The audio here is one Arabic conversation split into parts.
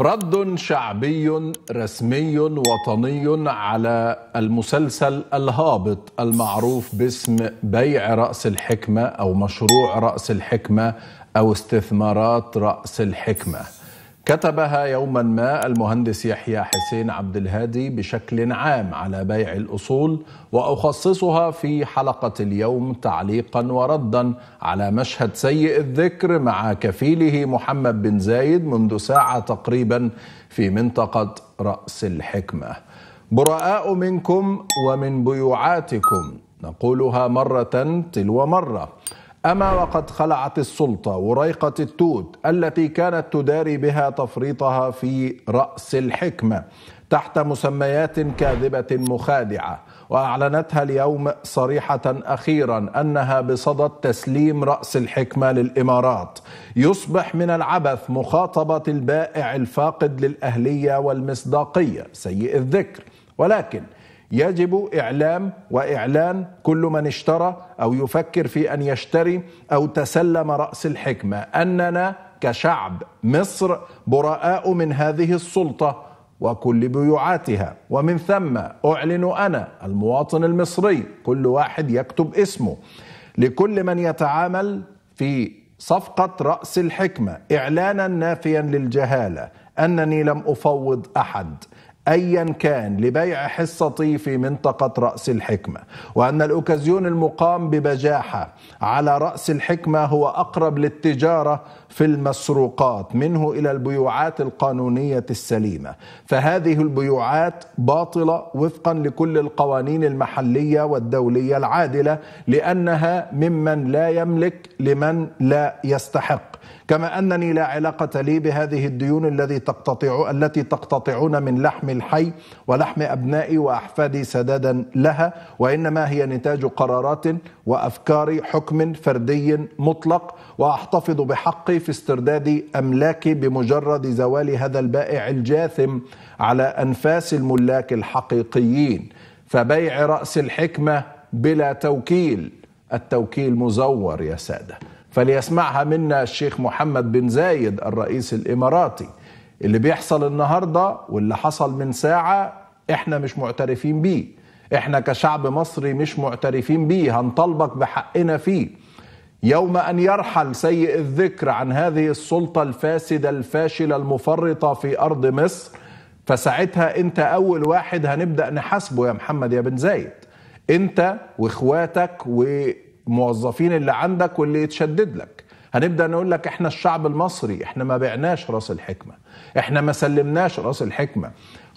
رد شعبي رسمي وطني على المسلسل الهابط المعروف باسم بيع راس الحكمه او مشروع راس الحكمه او استثمارات راس الحكمه كتبها يوما ما المهندس يحيى حسين عبد الهادي بشكل عام على بيع الاصول واخصصها في حلقه اليوم تعليقا وردا على مشهد سيء الذكر مع كفيله محمد بن زايد منذ ساعه تقريبا في منطقه راس الحكمه. براء منكم ومن بيوعاتكم نقولها مره تلو مره أما وقد خلعت السلطة وريقة التوت التي كانت تداري بها تفريطها في رأس الحكمة تحت مسميات كاذبة مخادعة وأعلنتها اليوم صريحة أخيرا أنها بصدد تسليم رأس الحكمة للإمارات يصبح من العبث مخاطبة البائع الفاقد للأهلية والمصداقية سيء الذكر ولكن يجب إعلام وإعلان كل من اشترى أو يفكر في أن يشتري أو تسلم رأس الحكمة أننا كشعب مصر براء من هذه السلطة وكل بيوعاتها ومن ثم أعلن أنا المواطن المصري كل واحد يكتب اسمه لكل من يتعامل في صفقة رأس الحكمة إعلانا نافيا للجهالة أنني لم أفوض أحد أيا كان لبيع حصتي في منطقة رأس الحكمة وأن الأوكازيون المقام ببجاحة على رأس الحكمة هو أقرب للتجارة في المسروقات منه الى البيوعات القانونيه السليمه فهذه البيوعات باطله وفقا لكل القوانين المحليه والدوليه العادله لانها ممن لا يملك لمن لا يستحق كما انني لا علاقه لي بهذه الديون التي تقتطع التي تقتطعون من لحم الحي ولحم ابنائي واحفادي سدادا لها وانما هي نتاج قرارات وافكار حكم فردي مطلق واحتفظ بحقي في استرداد املاكي بمجرد زوال هذا البائع الجاثم على انفاس الملاك الحقيقيين فبيع راس الحكمه بلا توكيل التوكيل مزور يا ساده فليسمعها منا الشيخ محمد بن زايد الرئيس الاماراتي اللي بيحصل النهارده واللي حصل من ساعه احنا مش معترفين بيه احنا كشعب مصري مش معترفين بيه هنطالبك بحقنا فيه يوم ان يرحل سيء الذكر عن هذه السلطه الفاسده الفاشله المفرطه في ارض مصر فساعتها انت اول واحد هنبدا نحاسبه يا محمد يا بن زايد انت واخواتك وموظفين اللي عندك واللي يتشدد لك هنبدا نقول لك احنا الشعب المصري احنا ما بعناش راس الحكمه احنا ما سلمناش راس الحكمه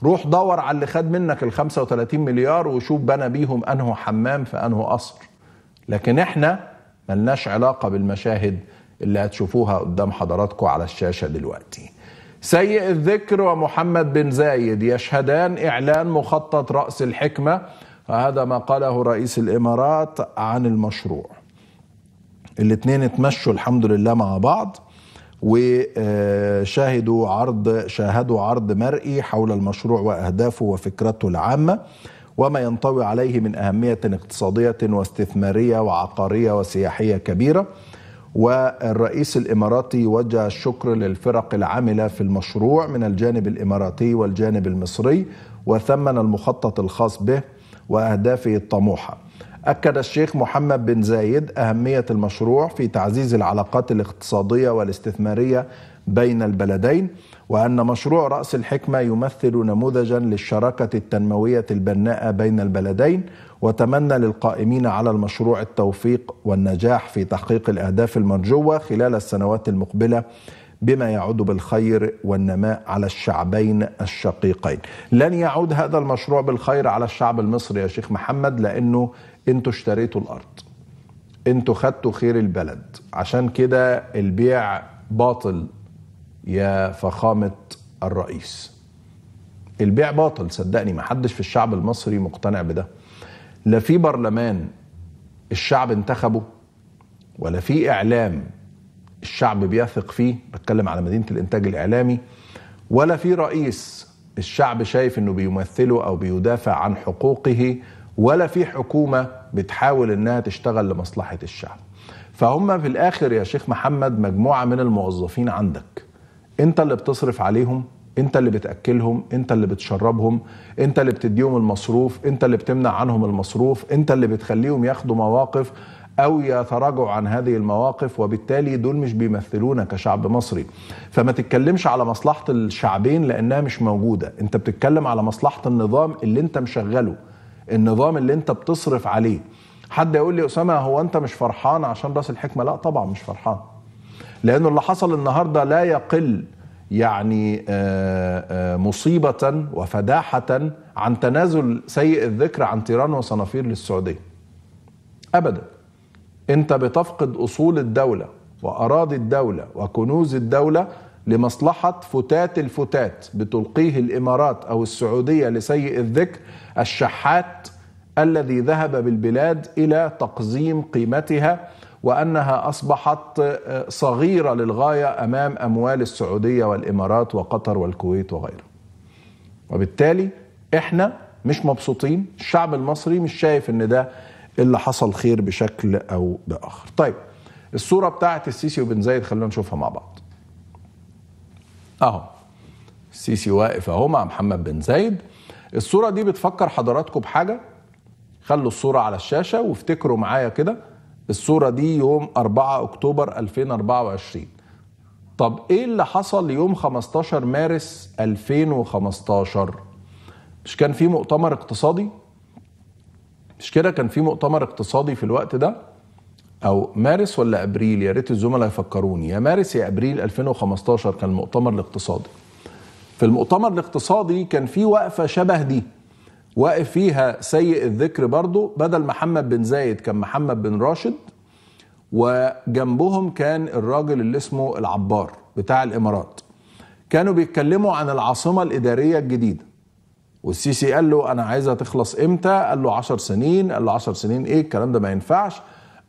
روح دور على اللي خد منك ال 35 مليار وشوف بنى بيهم انه حمام في انه قصر لكن احنا ملناش علاقه بالمشاهد اللي هتشوفوها قدام حضراتكم على الشاشه دلوقتي سيء الذكر ومحمد بن زايد يشهدان اعلان مخطط راس الحكمه وهذا ما قاله رئيس الامارات عن المشروع الاثنين اتمشوا الحمد لله مع بعض وشاهدوا عرض شاهدوا عرض مرئي حول المشروع واهدافه وفكرته العامه وما ينطوي عليه من أهمية اقتصادية واستثمارية وعقارية وسياحية كبيرة والرئيس الإماراتي وجه الشكر للفرق العاملة في المشروع من الجانب الإماراتي والجانب المصري وثمن المخطط الخاص به وأهدافه الطموحة أكد الشيخ محمد بن زايد أهمية المشروع في تعزيز العلاقات الاقتصادية والاستثمارية بين البلدين وأن مشروع رأس الحكمة يمثل نموذجا للشراكة التنموية البناءة بين البلدين وتمنى للقائمين على المشروع التوفيق والنجاح في تحقيق الأهداف المرجوة خلال السنوات المقبلة بما يعود بالخير والنماء على الشعبين الشقيقين لن يعود هذا المشروع بالخير على الشعب المصري يا شيخ محمد لأنه انتوا اشتريتوا الأرض انتوا خدتوا خير البلد عشان كده البيع باطل يا فخامه الرئيس البيع باطل صدقني ما حدش في الشعب المصري مقتنع بده لا في برلمان الشعب انتخبه ولا في اعلام الشعب بيثق فيه بتكلم على مدينه الانتاج الاعلامي ولا في رئيس الشعب شايف انه بيمثله او بيدافع عن حقوقه ولا في حكومه بتحاول انها تشتغل لمصلحه الشعب فهم في الاخر يا شيخ محمد مجموعه من الموظفين عندك انت اللي بتصرف عليهم انت اللي بتاكلهم انت اللي بتشربهم انت اللي بتديهم المصروف انت اللي بتمنع عنهم المصروف انت اللي بتخليهم ياخدوا مواقف او يتراجعوا عن هذه المواقف وبالتالي دول مش بيمثلونا كشعب مصري فما تتكلمش على مصلحه الشعبين لانها مش موجوده انت بتتكلم على مصلحه النظام اللي انت مشغله النظام اللي انت بتصرف عليه حد يقول لي اسامه هو انت مش فرحان عشان راس الحكمه لا طبعا مش فرحان لأنه اللي حصل النهاردة لا يقل يعني آه، آه، مصيبة وفداحة عن تنازل سيء الذكر عن تيران وصنافير للسعودية أبدا أنت بتفقد أصول الدولة وأراضي الدولة وكنوز الدولة لمصلحة فتات الفتات بتلقيه الإمارات أو السعودية لسيء الذكر الشحات الذي ذهب بالبلاد إلى تقزيم قيمتها وأنها أصبحت آه، صغيرة للغاية أمام أموال السعودية والإمارات وقطر والكويت وغيرها وبالتالي إحنا مش مبسوطين الشعب المصري مش شايف ان ده اللي حصل خير بشكل او باخر طيب الصورة بتاعت السيسي وبن زايد خلونا نشوفها مع بعض اهو السيسي واقف اهو مع محمد بن زايد الصورة دي بتفكر حضراتكم بحاجة خلوا الصورة على الشاشة وافتكروا معايا كده الصورة دي يوم 4 أكتوبر 2024 طب إيه اللي حصل يوم 15 مارس 2015 مش كان في مؤتمر اقتصادي مش كده كان في مؤتمر اقتصادي في الوقت ده او مارس ولا ابريل يا ريت الزملاء يفكروني يا مارس يا ابريل 2015 كان المؤتمر الاقتصادي في المؤتمر الاقتصادي كان في وقفه شبه دي واقف فيها سيء الذكر برضه بدل محمد بن زايد كان محمد بن راشد وجنبهم كان الراجل اللي اسمه العبار بتاع الامارات كانوا بيتكلموا عن العاصمه الاداريه الجديده والسيسي قال له انا عايزها تخلص امتى قال له 10 سنين قال له 10 سنين ايه الكلام ده ما ينفعش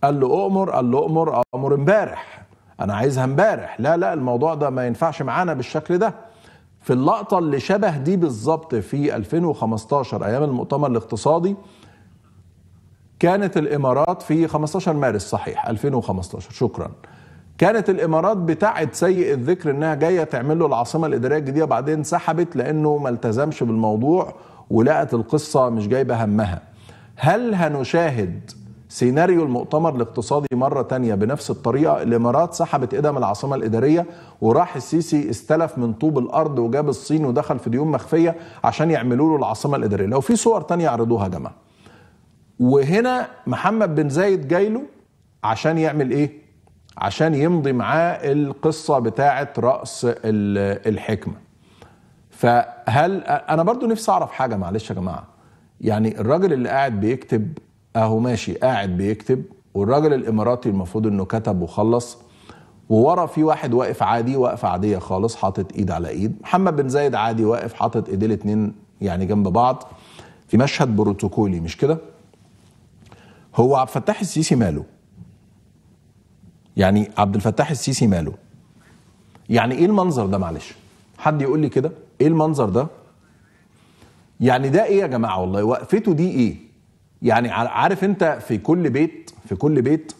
قال له اؤمر قال له اؤمر امر امبارح انا عايزها امبارح لا لا الموضوع ده ما ينفعش معانا بالشكل ده في اللقطة اللي شبه دي بالظبط في 2015 أيام المؤتمر الاقتصادي كانت الإمارات في 15 مارس صحيح 2015 شكرا كانت الإمارات بتاعت سيء الذكر إنها جاية تعمل له العاصمة الإدارية الجديدة بعدين سحبت لأنه ما التزمش بالموضوع ولقت القصة مش جايبة همها هل هنشاهد سيناريو المؤتمر الاقتصادي مرة تانية بنفس الطريقة الإمارات سحبت إيدها من العاصمة الإدارية وراح السيسي استلف من طوب الأرض وجاب الصين ودخل في ديون مخفية عشان يعملوا له العاصمة الإدارية لو في صور تانية عرضوها يا جماعة وهنا محمد بن زايد جاي له عشان يعمل إيه؟ عشان يمضي معاه القصة بتاعة رأس الحكمة فهل أنا برضو نفسي أعرف حاجة معلش يا جماعة يعني الراجل اللي قاعد بيكتب اهو ماشي قاعد بيكتب والراجل الاماراتي المفروض انه كتب وخلص وورا في واحد واقف عادي واقفه عاديه خالص حاطط ايد على ايد محمد بن زايد عادي واقف حاطط ايديه الاتنين يعني جنب بعض في مشهد بروتوكولي مش كده هو عبد الفتاح السيسي ماله يعني عبد الفتاح السيسي ماله يعني ايه المنظر ده معلش حد يقول لي كده ايه المنظر ده يعني ده ايه يا جماعه والله وقفته دي ايه يعني عارف انت في كل بيت في كل بيت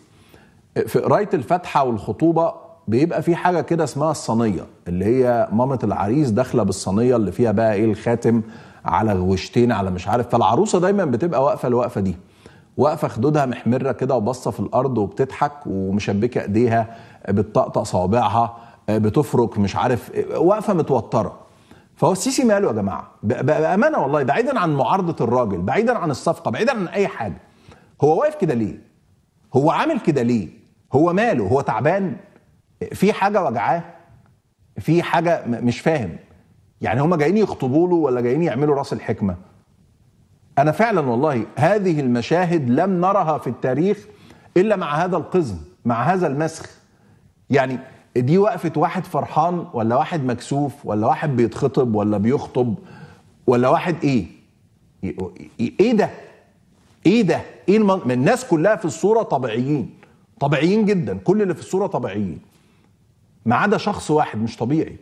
في قرايه الفاتحه والخطوبه بيبقى في حاجه كده اسمها الصينيه اللي هي مامه العريس داخله بالصينيه اللي فيها بقى ايه الخاتم على غوشتين على مش عارف فالعروسه دايما بتبقى واقفه الوقفه دي واقفه خدودها محمره كده وباصه في الارض وبتضحك ومشبكه ايديها بتطقطق صوابعها بتفرك مش عارف واقفه متوتره فهو السيسي ماله يا جماعه بامانه والله بعيدا عن معارضه الراجل بعيدا عن الصفقه بعيدا عن اي حاجه هو واقف كده ليه هو عامل كده ليه هو ماله هو تعبان في حاجه وجعاه في حاجه مش فاهم يعني هما جايين يخطبوا له ولا جايين يعملوا راس الحكمه انا فعلا والله هذه المشاهد لم نرها في التاريخ الا مع هذا القزم مع هذا المسخ يعني دي وقفه واحد فرحان ولا واحد مكسوف ولا واحد بيتخطب ولا بيخطب ولا واحد ايه ايه ده ايه ده ايه المن... من الناس كلها في الصوره طبيعيين طبيعيين جدا كل اللي في الصوره طبيعيين ما عدا شخص واحد مش طبيعي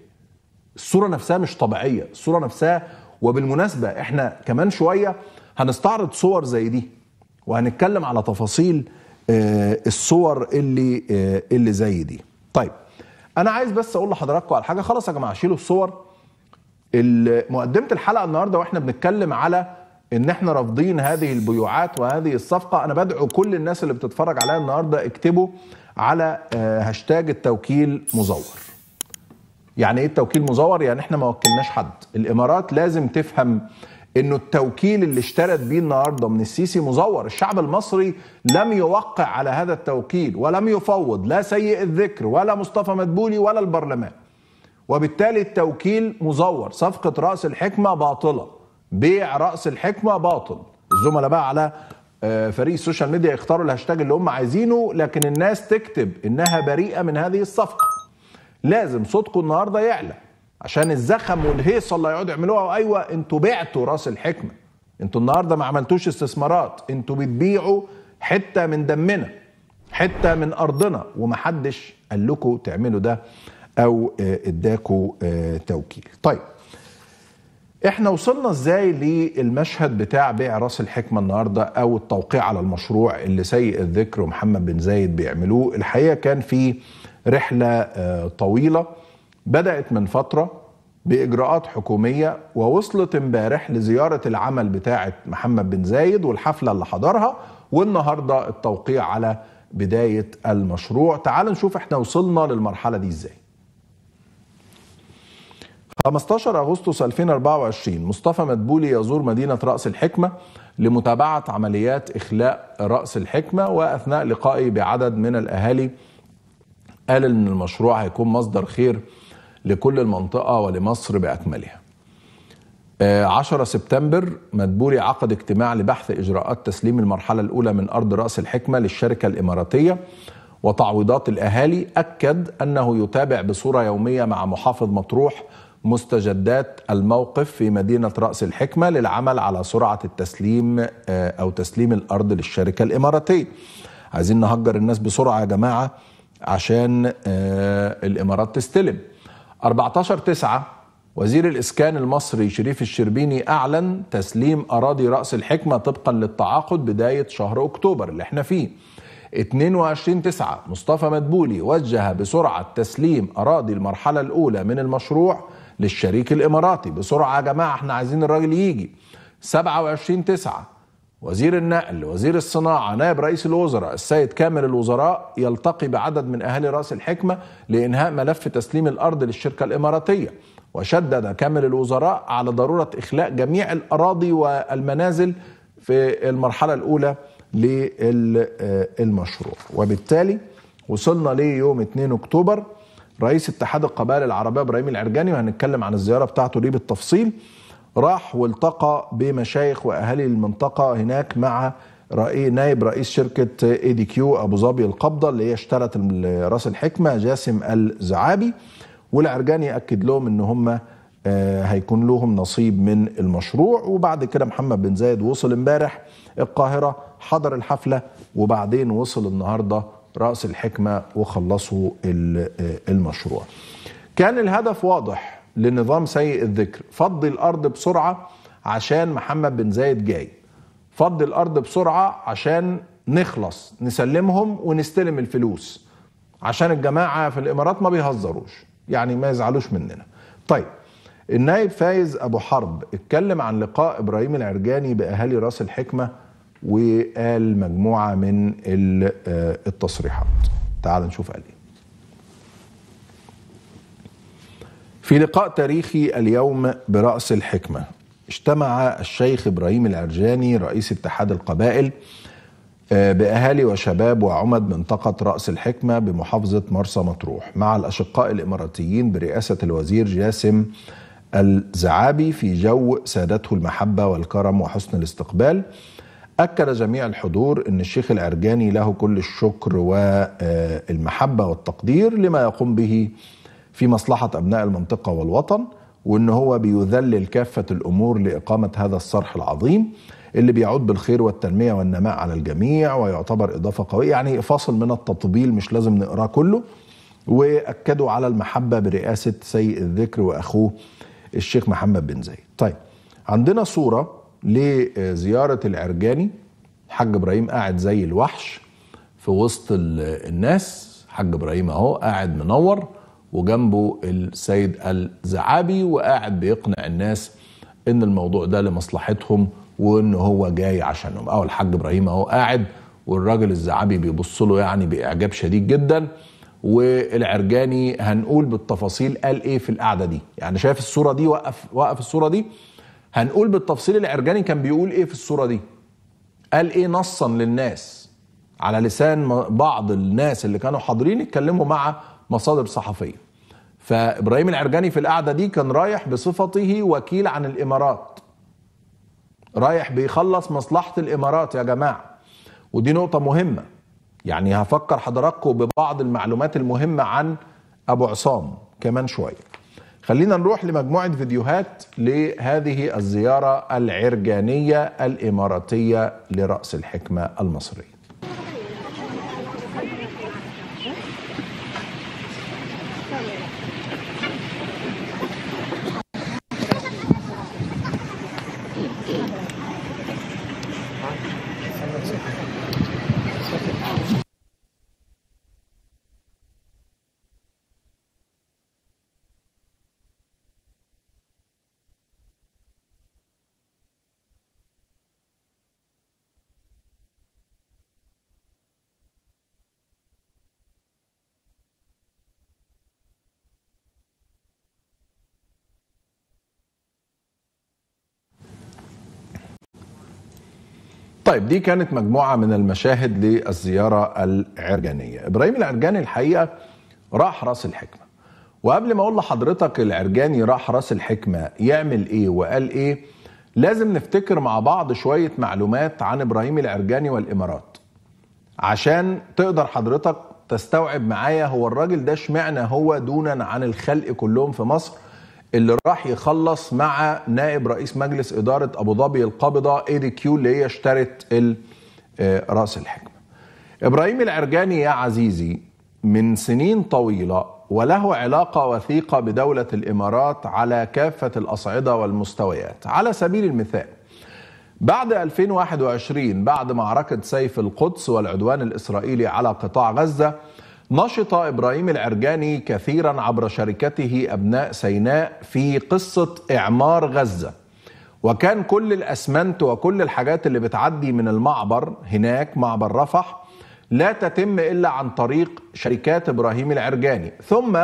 الصوره نفسها مش طبيعيه الصوره نفسها وبالمناسبه احنا كمان شويه هنستعرض صور زي دي وهنتكلم على تفاصيل آه، الصور اللي آه، اللي زي دي طيب انا عايز بس اقول لحضراتكم على حاجه خلاص يا جماعه شيلوا الصور مقدمه الحلقه النهارده واحنا بنتكلم على ان احنا رافضين هذه البيوعات وهذه الصفقه انا بدعو كل الناس اللي بتتفرج عليها النهارده اكتبوا على آه، هاشتاج التوكيل مزور يعني ايه التوكيل مزور يعني احنا ما وكلناش حد الامارات لازم تفهم انه التوكيل اللي اشترت بيه النهارده من السيسي مزور، الشعب المصري لم يوقع على هذا التوكيل ولم يفوض لا سيء الذكر ولا مصطفى مدبولي ولا البرلمان. وبالتالي التوكيل مزور، صفقه راس الحكمه باطله. بيع راس الحكمه باطل. الزملاء بقى على آه، فريق السوشيال ميديا يختاروا الهاشتاج اللي هم عايزينه لكن الناس تكتب انها بريئه من هذه الصفقه. لازم صوتكم النهارده يعلى عشان الزخم والهيصه اللي هيقعدوا يعملوها ايوه انتوا بعتوا راس الحكمه انتوا النهارده ما عملتوش استثمارات انتوا بتبيعوا حته من دمنا حته من ارضنا ومحدش قال لكم تعملوا ده او آه، اداكوا آه، توكيل طيب احنا وصلنا ازاي للمشهد بتاع بيع راس الحكمه النهارده او التوقيع على المشروع اللي سيء الذكر ومحمد بن زايد بيعملوه الحقيقه كان في رحله آه، طويله بدأت من فترة بإجراءات حكومية ووصلت امبارح لزيارة العمل بتاعة محمد بن زايد والحفلة اللي حضرها والنهاردة التوقيع على بداية المشروع تعال نشوف احنا وصلنا للمرحلة دي ازاي 15 أغسطس 2024 مصطفى مدبولي يزور مدينة رأس الحكمة لمتابعة عمليات إخلاء رأس الحكمة وأثناء لقائي بعدد من الأهالي قال إن المشروع هيكون مصدر خير لكل المنطقة ولمصر بأكملها 10 آه، سبتمبر مدبوري عقد اجتماع لبحث إجراءات تسليم المرحلة الأولى من أرض رأس الحكمة للشركة الإماراتية وتعويضات الأهالي أكد أنه يتابع بصورة يومية مع محافظ مطروح مستجدات الموقف في مدينة رأس الحكمة للعمل على سرعة التسليم آه، أو تسليم الأرض للشركة الإماراتية عايزين نهجر الناس بسرعة يا جماعة عشان آه، الإمارات تستلم 14 9 وزير الإسكان المصري شريف الشربيني أعلن تسليم أراضي رأس الحكمة طبقا للتعاقد بداية شهر أكتوبر اللي احنا فيه 22 9 مصطفى مدبولي وجه بسرعة تسليم أراضي المرحلة الأولى من المشروع للشريك الإماراتي بسرعة يا جماعة احنا عايزين الراجل يجي 27 9 وزير النقل وزير الصناعة نائب رئيس الوزراء السيد كامل الوزراء يلتقي بعدد من أهالي رأس الحكمة لإنهاء ملف تسليم الأرض للشركة الإماراتية وشدد كامل الوزراء على ضرورة إخلاء جميع الأراضي والمنازل في المرحلة الأولى للمشروع وبالتالي وصلنا ليه يوم 2 أكتوبر رئيس اتحاد القبائل العربية إبراهيم العرجاني وهنتكلم عن الزيارة بتاعته ليه بالتفصيل راح والتقى بمشايخ واهالي المنطقه هناك مع رئي نائب رئيس شركه اي دي كيو ابو ظبي القبضه اللي هي اشترت راس الحكمه جاسم الزعابي والعرجاني اكد لهم ان هم آه، هيكون لهم نصيب من المشروع وبعد كده محمد بن زايد وصل امبارح القاهره حضر الحفله وبعدين وصل النهارده راس الحكمه وخلصوا آه، المشروع كان الهدف واضح لنظام سيء الذكر فض الارض بسرعه عشان محمد بن زايد جاي فض الارض بسرعه عشان نخلص نسلمهم ونستلم الفلوس عشان الجماعه في الامارات ما بيهزروش يعني ما يزعلوش مننا طيب النائب فايز ابو حرب اتكلم عن لقاء ابراهيم العرجاني باهالي راس الحكمه وقال مجموعه من آه، التصريحات تعال نشوف قال ايه في لقاء تاريخي اليوم برأس الحكمة اجتمع الشيخ إبراهيم العرجاني رئيس اتحاد القبائل آه، بأهالي وشباب وعمد منطقة رأس الحكمة بمحافظة مرسى مطروح مع الأشقاء الإماراتيين برئاسة الوزير جاسم الزعابي في جو سادته المحبة والكرم وحسن الاستقبال أكد جميع الحضور أن الشيخ العرجاني له كل الشكر والمحبة والتقدير لما يقوم به في مصلحة أبناء المنطقة والوطن وإن هو بيذلل كافة الأمور لإقامة هذا الصرح العظيم اللي بيعود بالخير والتنمية والنماء على الجميع ويعتبر إضافة قوية يعني فاصل من التطبيل مش لازم نقراه كله وأكدوا على المحبة برئاسة سيء الذكر وأخوه الشيخ محمد بن زايد طيب عندنا صورة لزيارة العرجاني حاج إبراهيم قاعد زي الوحش في وسط الناس حاج إبراهيم أهو قاعد منور وجنبه السيد الزعابي وقاعد بيقنع الناس ان الموضوع ده لمصلحتهم وان هو جاي عشانهم اهو الحاج ابراهيم اهو قاعد والراجل الزعابي بيبص له يعني باعجاب شديد جدا والعرجاني هنقول بالتفاصيل قال ايه في القعده دي يعني شايف الصوره دي وقف وقف الصوره دي هنقول بالتفصيل العرجاني كان بيقول ايه في الصوره دي قال ايه نصا للناس على لسان بعض الناس اللي كانوا حاضرين اتكلموا مع مصادر صحفيه فابراهيم العرجاني في القعده دي كان رايح بصفته وكيل عن الامارات رايح بيخلص مصلحه الامارات يا جماعه ودي نقطه مهمه يعني هفكر حضراتكم ببعض المعلومات المهمه عن ابو عصام كمان شويه خلينا نروح لمجموعه فيديوهات لهذه الزياره العرجانيه الاماراتيه لراس الحكمه المصريه طيب دي كانت مجموعة من المشاهد للزيارة العرجانية إبراهيم العرجاني الحقيقة راح راس الحكمة وقبل ما أقول لحضرتك العرجاني راح راس الحكمة يعمل إيه وقال إيه لازم نفتكر مع بعض شوية معلومات عن إبراهيم العرجاني والإمارات عشان تقدر حضرتك تستوعب معايا هو الراجل ده اشمعنى هو دونا عن الخلق كلهم في مصر اللي راح يخلص مع نائب رئيس مجلس اداره ابو ظبي القابضه كيو اللي هي اشترت آه، راس الحكمه. ابراهيم العرجاني يا عزيزي من سنين طويله وله علاقه وثيقه بدوله الامارات على كافه الاصعده والمستويات. على سبيل المثال بعد 2021 بعد معركه سيف القدس والعدوان الاسرائيلي على قطاع غزه نشط ابراهيم العرجاني كثيرا عبر شركته ابناء سيناء في قصه اعمار غزه وكان كل الاسمنت وكل الحاجات اللي بتعدي من المعبر هناك معبر رفح لا تتم الا عن طريق شركات ابراهيم العرجاني ثم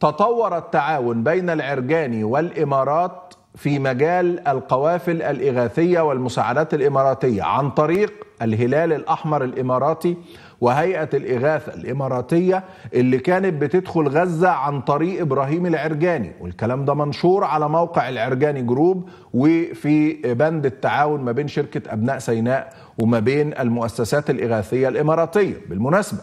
تطور التعاون بين العرجاني والامارات في مجال القوافل الاغاثيه والمساعدات الاماراتيه عن طريق الهلال الاحمر الاماراتي وهيئه الاغاثه الاماراتيه اللي كانت بتدخل غزه عن طريق ابراهيم العرجاني والكلام ده منشور على موقع العرجاني جروب وفي بند التعاون ما بين شركه ابناء سيناء وما بين المؤسسات الاغاثيه الاماراتيه بالمناسبه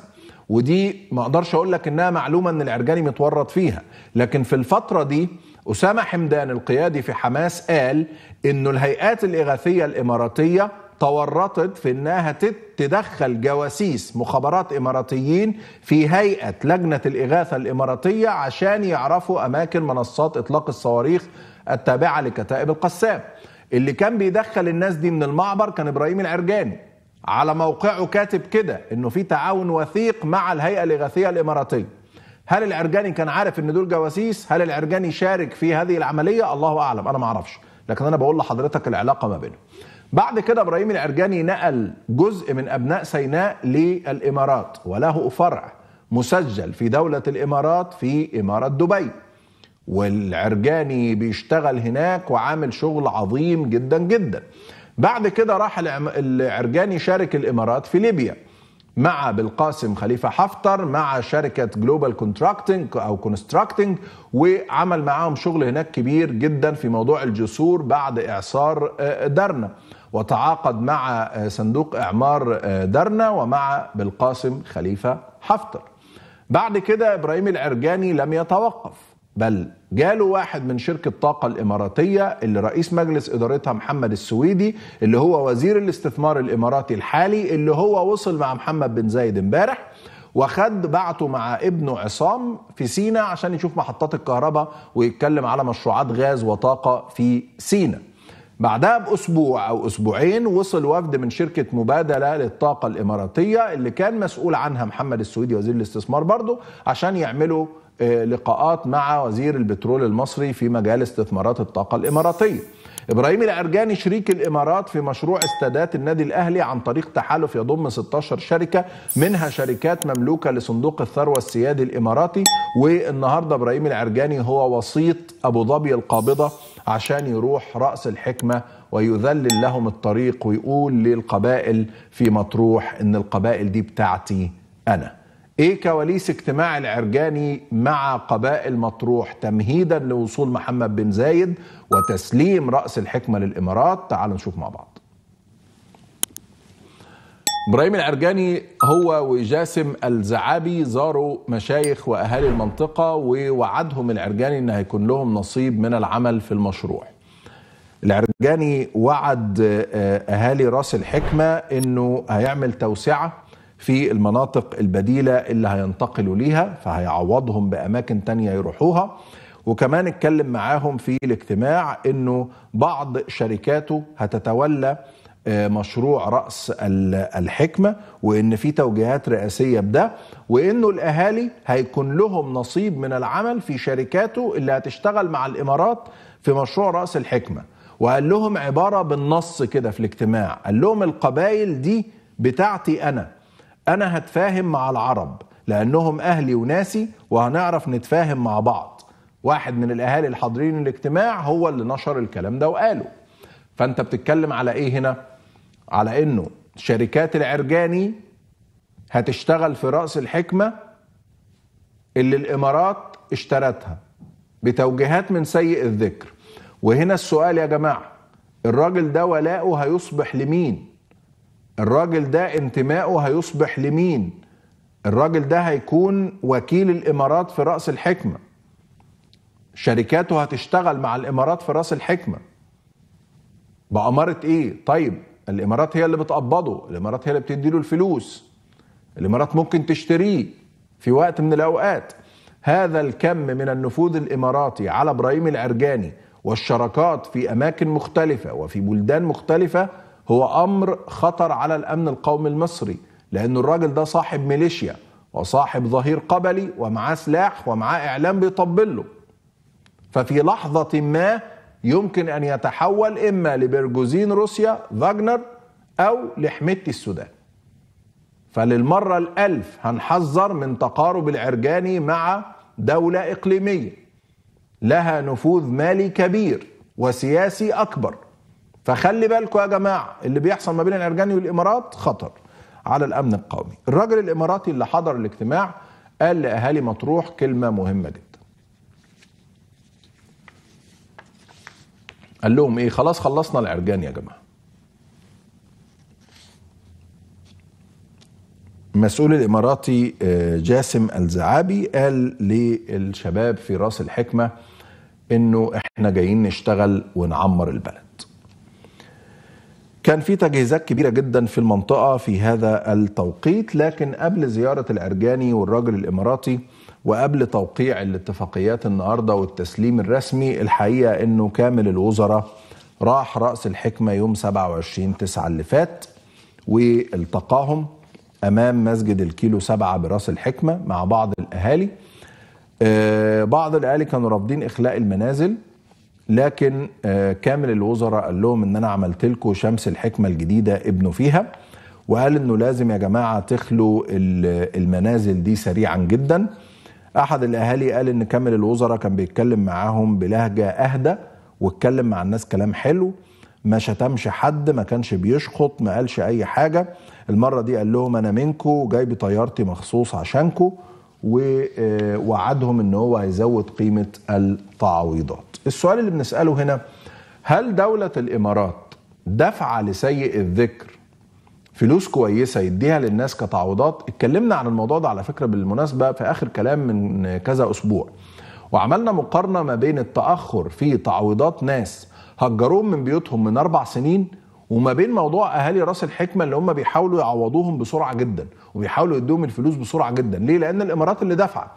ودي ما اقدرش اقول لك انها معلومه ان العرجاني متورط فيها لكن في الفتره دي اسامه حمدان القيادي في حماس قال انه الهيئات الاغاثيه الاماراتيه تورطت في انها تدخل جواسيس مخابرات اماراتيين في هيئه لجنه الاغاثه الاماراتيه عشان يعرفوا اماكن منصات اطلاق الصواريخ التابعه لكتائب القسام اللي كان بيدخل الناس دي من المعبر كان ابراهيم العرجاني على موقعه كاتب كده انه في تعاون وثيق مع الهيئه الاغاثيه الاماراتيه هل العرجاني كان عارف ان دول جواسيس هل العرجاني شارك في هذه العمليه الله اعلم انا ما اعرفش لكن انا بقول لحضرتك العلاقه ما بينهم بعد كده ابراهيم العرجاني نقل جزء من ابناء سيناء للامارات وله فرع مسجل في دوله الامارات في اماره دبي والعرجاني بيشتغل هناك وعامل شغل عظيم جدا جدا بعد كده راح العرجاني شارك الامارات في ليبيا مع بالقاسم خليفه حفتر مع شركه جلوبال كونتراكتنج او كونستراكتنج وعمل معاهم شغل هناك كبير جدا في موضوع الجسور بعد اعصار آه، درنا وتعاقد مع آه، صندوق إعمار آه، درنا ومع بالقاسم خليفة حفتر بعد كده إبراهيم العرجاني لم يتوقف بل جاله واحد من شركة طاقة الإماراتية اللي رئيس مجلس إدارتها محمد السويدي اللي هو وزير الاستثمار الإماراتي الحالي اللي هو وصل مع محمد بن زايد امبارح وخد بعته مع ابنه عصام في سينا عشان يشوف محطات الكهرباء ويتكلم على مشروعات غاز وطاقة في سينا بعدها باسبوع او اسبوعين وصل وفد من شركه مبادله للطاقه الاماراتيه اللي كان مسؤول عنها محمد السويدي وزير الاستثمار برضه عشان يعملوا آه، لقاءات مع وزير البترول المصري في مجال استثمارات الطاقه الاماراتيه إبراهيم العرجاني شريك الإمارات في مشروع استادات النادي الأهلي عن طريق تحالف يضم 16 شركة منها شركات مملوكة لصندوق الثروة السيادي الإماراتي والنهاردة إبراهيم العرجاني هو وسيط أبو ظبي القابضة عشان يروح رأس الحكمة ويذلل لهم الطريق ويقول للقبائل في مطروح إن القبائل دي بتاعتي أنا ايه كواليس اجتماع العرجاني مع قبائل مطروح تمهيدا لوصول محمد بن زايد وتسليم رأس الحكمة للإمارات تعالوا نشوف مع بعض ابراهيم العرجاني هو وجاسم الزعابي زاروا مشايخ واهالي المنطقه ووعدهم العرجاني ان هيكون لهم نصيب من العمل في المشروع. العرجاني وعد آه، اهالي راس الحكمه انه هيعمل توسعه في المناطق البديله اللي هينتقلوا ليها فهيعوضهم باماكن تانية يروحوها وكمان اتكلم معاهم في الاجتماع انه بعض شركاته هتتولى آه، مشروع رأس الحكمة وإن في توجيهات رئاسية بده وإنه الأهالي هيكون لهم نصيب من العمل في شركاته اللي هتشتغل مع الإمارات في مشروع رأس الحكمة وقال لهم عبارة بالنص كده في الاجتماع قال لهم القبائل دي بتاعتي أنا أنا هتفاهم مع العرب لأنهم أهلي وناسي وهنعرف نتفاهم مع بعض واحد من الاهالي الحاضرين الاجتماع هو اللي نشر الكلام ده وقاله فانت بتتكلم على ايه هنا على انه شركات العرجاني هتشتغل في راس الحكمه اللي الامارات اشترتها بتوجيهات من سيء الذكر وهنا السؤال يا جماعه الراجل ده ولاؤه هيصبح لمين الراجل ده انتمائه هيصبح لمين الراجل ده هيكون وكيل الامارات في راس الحكمه شركاته هتشتغل مع الامارات في راس الحكمه بأمارة ايه طيب الامارات هي اللي بتقبضه الامارات هي اللي بتدي له الفلوس الامارات ممكن تشتريه في وقت من الاوقات هذا الكم من النفوذ الاماراتي على ابراهيم العرجاني والشراكات في اماكن مختلفه وفي بلدان مختلفه هو امر خطر على الامن القومي المصري لان الراجل ده صاحب ميليشيا وصاحب ظهير قبلي ومعاه سلاح ومعاه اعلام بيطبل له ففي لحظة ما يمكن أن يتحول إما لبرجوزين روسيا فاجنر أو لحميتي السودان فللمرة الألف هنحذر من تقارب العرجاني مع دولة إقليمية لها نفوذ مالي كبير وسياسي أكبر فخلي بالكم يا جماعة اللي بيحصل ما بين العرجاني والإمارات خطر على الأمن القومي الراجل الإماراتي اللي حضر الاجتماع قال لأهالي مطروح كلمة مهمة جدا قال لهم ايه خلاص خلصنا العرجان يا جماعه مسؤول الاماراتي آه، جاسم الزعابي قال للشباب في راس الحكمه انه احنا جايين نشتغل ونعمر البلد كان في تجهيزات كبيرة جدا في المنطقة في هذا التوقيت لكن قبل زيارة العرجاني والراجل الإماراتي وقبل توقيع الاتفاقيات النهارده والتسليم الرسمي الحقيقه انه كامل الوزراء راح راس الحكمه يوم 27 9 اللي فات والتقاهم امام مسجد الكيلو 7 براس الحكمه مع بعض الاهالي آه، بعض الاهالي كانوا رافضين اخلاء المنازل لكن آه، كامل الوزراء قال لهم ان انا عملت لكم شمس الحكمه الجديده ابنوا فيها وقال انه لازم يا جماعه تخلوا المنازل دي سريعا جدا احد الاهالي قال ان كامل الوزراء كان بيتكلم معاهم بلهجه اهدى واتكلم مع الناس كلام حلو ما شتمش حد ما كانش بيشخط ما قالش اي حاجه المره دي قال لهم انا منكو جاي بطيارتي مخصوص عشانكو ووعدهم آه، ان هو هيزود قيمه التعويضات السؤال اللي بنساله هنا هل دوله الامارات دفع لسيء الذكر فلوس كويسه يديها للناس كتعويضات اتكلمنا عن الموضوع ده على فكره بالمناسبه في اخر كلام من كذا اسبوع وعملنا مقارنه ما بين التاخر في تعويضات ناس هجروهم من بيوتهم من اربع سنين وما بين موضوع اهالي راس الحكمه اللي هم بيحاولوا يعوضوهم بسرعه جدا وبيحاولوا يدوهم الفلوس بسرعه جدا ليه لان الامارات اللي دافعه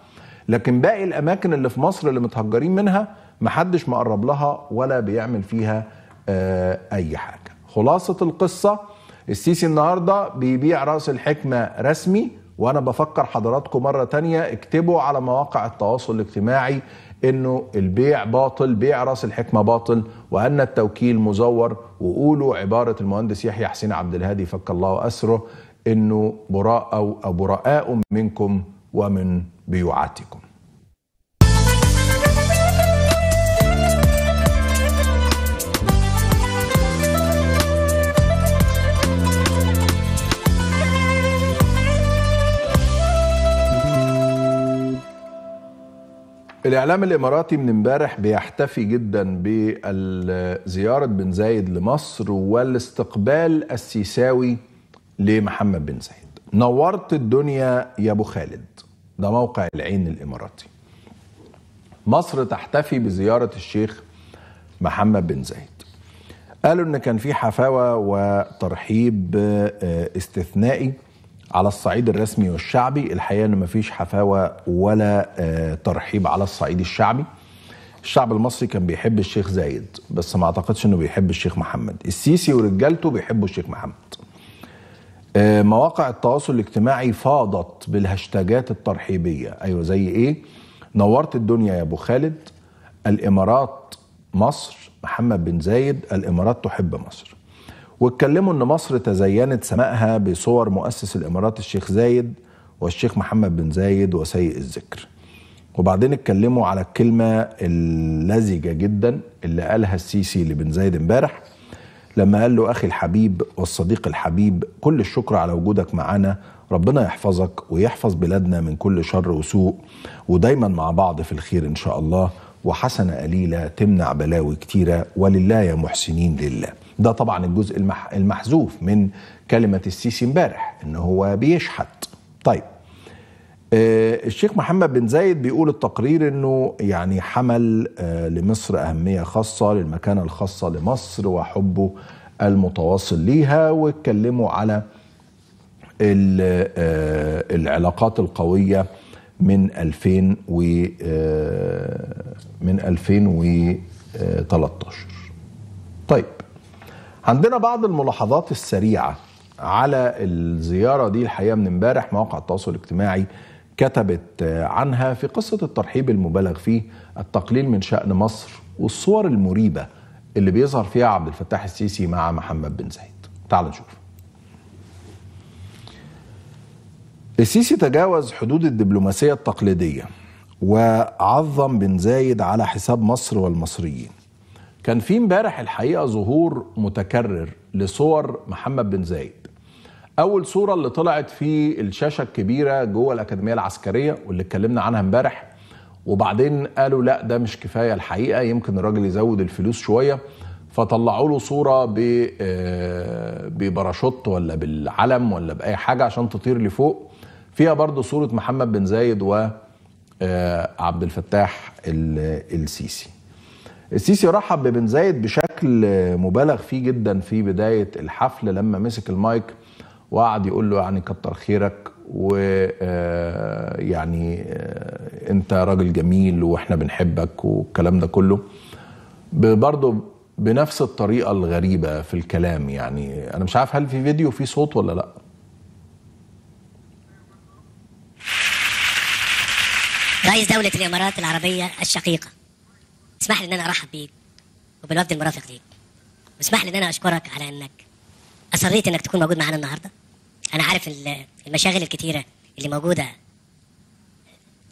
لكن باقي الاماكن اللي في مصر اللي متهجرين منها محدش مقرب لها ولا بيعمل فيها آه، اي حاجه خلاصه القصه السيسي النهارده بيبيع راس الحكمه رسمي وانا بفكر حضراتكم مره تانية اكتبوا على مواقع التواصل الاجتماعي انه البيع باطل بيع راس الحكمه باطل وان التوكيل مزور وقولوا عباره المهندس يحيى حسين عبد الهادي فك الله اسره انه براء او براء منكم ومن بيوعاتكم الاعلام الاماراتي من امبارح بيحتفي جدا بزياره بن زايد لمصر والاستقبال السيساوي لمحمد بن زايد نورت الدنيا يا ابو خالد ده موقع العين الاماراتي مصر تحتفي بزياره الشيخ محمد بن زايد قالوا ان كان في حفاوه وترحيب آه، استثنائي على الصعيد الرسمي والشعبي الحقيقه ان مفيش حفاوه ولا آه، ترحيب على الصعيد الشعبي الشعب المصري كان بيحب الشيخ زايد بس ما اعتقدش انه بيحب الشيخ محمد السيسي ورجالته بيحبوا الشيخ محمد آه، مواقع التواصل الاجتماعي فاضت بالهاشتاجات الترحيبيه ايوه زي ايه نورت الدنيا يا ابو خالد الامارات مصر محمد بن زايد الامارات تحب مصر واتكلموا ان مصر تزينت سمائها بصور مؤسس الامارات الشيخ زايد والشيخ محمد بن زايد وسيء الذكر وبعدين اتكلموا على الكلمة اللزجة جدا اللي قالها السيسي لبن زايد امبارح لما قال له أخي الحبيب والصديق الحبيب كل الشكر على وجودك معنا ربنا يحفظك ويحفظ بلادنا من كل شر وسوء ودايما مع بعض في الخير إن شاء الله وحسنة قليلة تمنع بلاوي كتيرة ولله يا محسنين لله ده طبعا الجزء المح المحذوف من كلمه السيسي امبارح ان هو بيشحت طيب آه، الشيخ محمد بن زايد بيقول التقرير انه يعني حمل آه، لمصر اهميه خاصه للمكانه الخاصه لمصر وحبه المتواصل ليها واتكلموا على آه، العلاقات القويه من 2000 و من 2013 طيب عندنا بعض الملاحظات السريعه على الزياره دي الحقيقه من امبارح مواقع التواصل الاجتماعي كتبت عنها في قصه الترحيب المبالغ فيه التقليل من شان مصر والصور المريبه اللي بيظهر فيها عبد الفتاح السيسي مع محمد بن زايد تعال نشوف السيسي تجاوز حدود الدبلوماسيه التقليديه وعظم بن زايد على حساب مصر والمصريين كان في امبارح الحقيقه ظهور متكرر لصور محمد بن زايد اول صوره اللي طلعت في الشاشه الكبيره جوه الاكاديميه العسكريه واللي اتكلمنا عنها امبارح وبعدين قالوا لا ده مش كفايه الحقيقه يمكن الراجل يزود الفلوس شويه فطلعوا له صوره ب آه، بباراشوت ولا بالعلم ولا باي حاجه عشان تطير لفوق فيها برضه صوره محمد بن زايد و آه، عبد الفتاح السيسي السيسي رحب ببن زايد بشكل مبالغ فيه جدا في بدايه الحفل لما مسك المايك وقعد يقول له يعني كتر خيرك و آه، يعني آه، انت راجل جميل واحنا بنحبك والكلام ده كله برضه بنفس الطريقه الغريبه في الكلام يعني انا مش عارف هل في فيديو في صوت ولا لا رئيس دوله الامارات العربيه الشقيقه اسمح لي ان انا ارحب بيك وبالوفد المرافق ليك واسمح لي ان انا اشكرك على انك اصريت انك تكون موجود معانا النهارده انا عارف المشاغل الكتيره اللي موجوده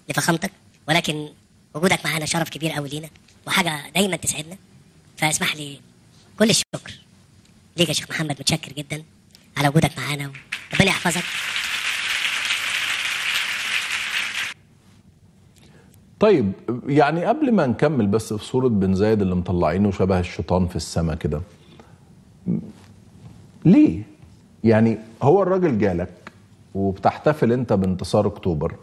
لفخامتك ولكن وجودك معانا شرف كبير قوي لينا وحاجه دايما تسعدنا فاسمح لي كل الشكر ليك يا شيخ محمد متشكر جدا على وجودك معانا ربنا يحفظك طيب يعني قبل ما نكمل بس في صورة بن زايد اللي مطلعينه شبه الشيطان في السماء كده ليه؟ يعني هو الراجل جالك وبتحتفل انت بانتصار اكتوبر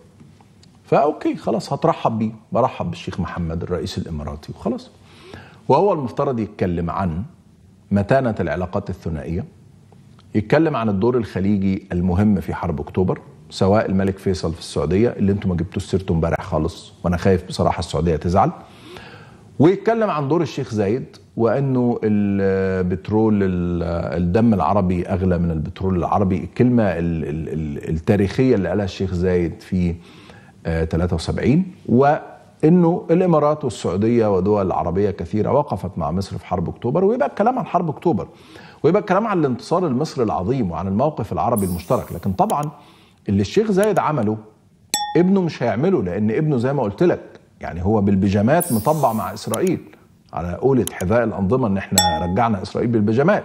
فاوكي خلاص هترحب بيه برحب بالشيخ محمد الرئيس الاماراتي وخلاص وهو المفترض يتكلم عن متانة العلاقات الثنائية يتكلم عن الدور الخليجي المهم في حرب اكتوبر سواء الملك فيصل في السعوديه اللي انتم ما جبتوش سيرته امبارح خالص وانا خايف بصراحه السعوديه تزعل ويتكلم عن دور الشيخ زايد وانه البترول الدم العربي اغلى من البترول العربي الكلمه التاريخيه اللي قالها الشيخ زايد في 73 آه، وانه الامارات والسعوديه ودول عربيه كثيره وقفت مع مصر في حرب اكتوبر ويبقى الكلام عن حرب اكتوبر ويبقى الكلام عن الانتصار المصري العظيم وعن الموقف العربي المشترك لكن طبعا اللي الشيخ زايد عمله ابنه مش هيعمله لان ابنه زي ما قلت لك يعني هو بالبيجامات مطبع مع اسرائيل على قولة حذاء الانظمه ان احنا رجعنا اسرائيل بالبيجامات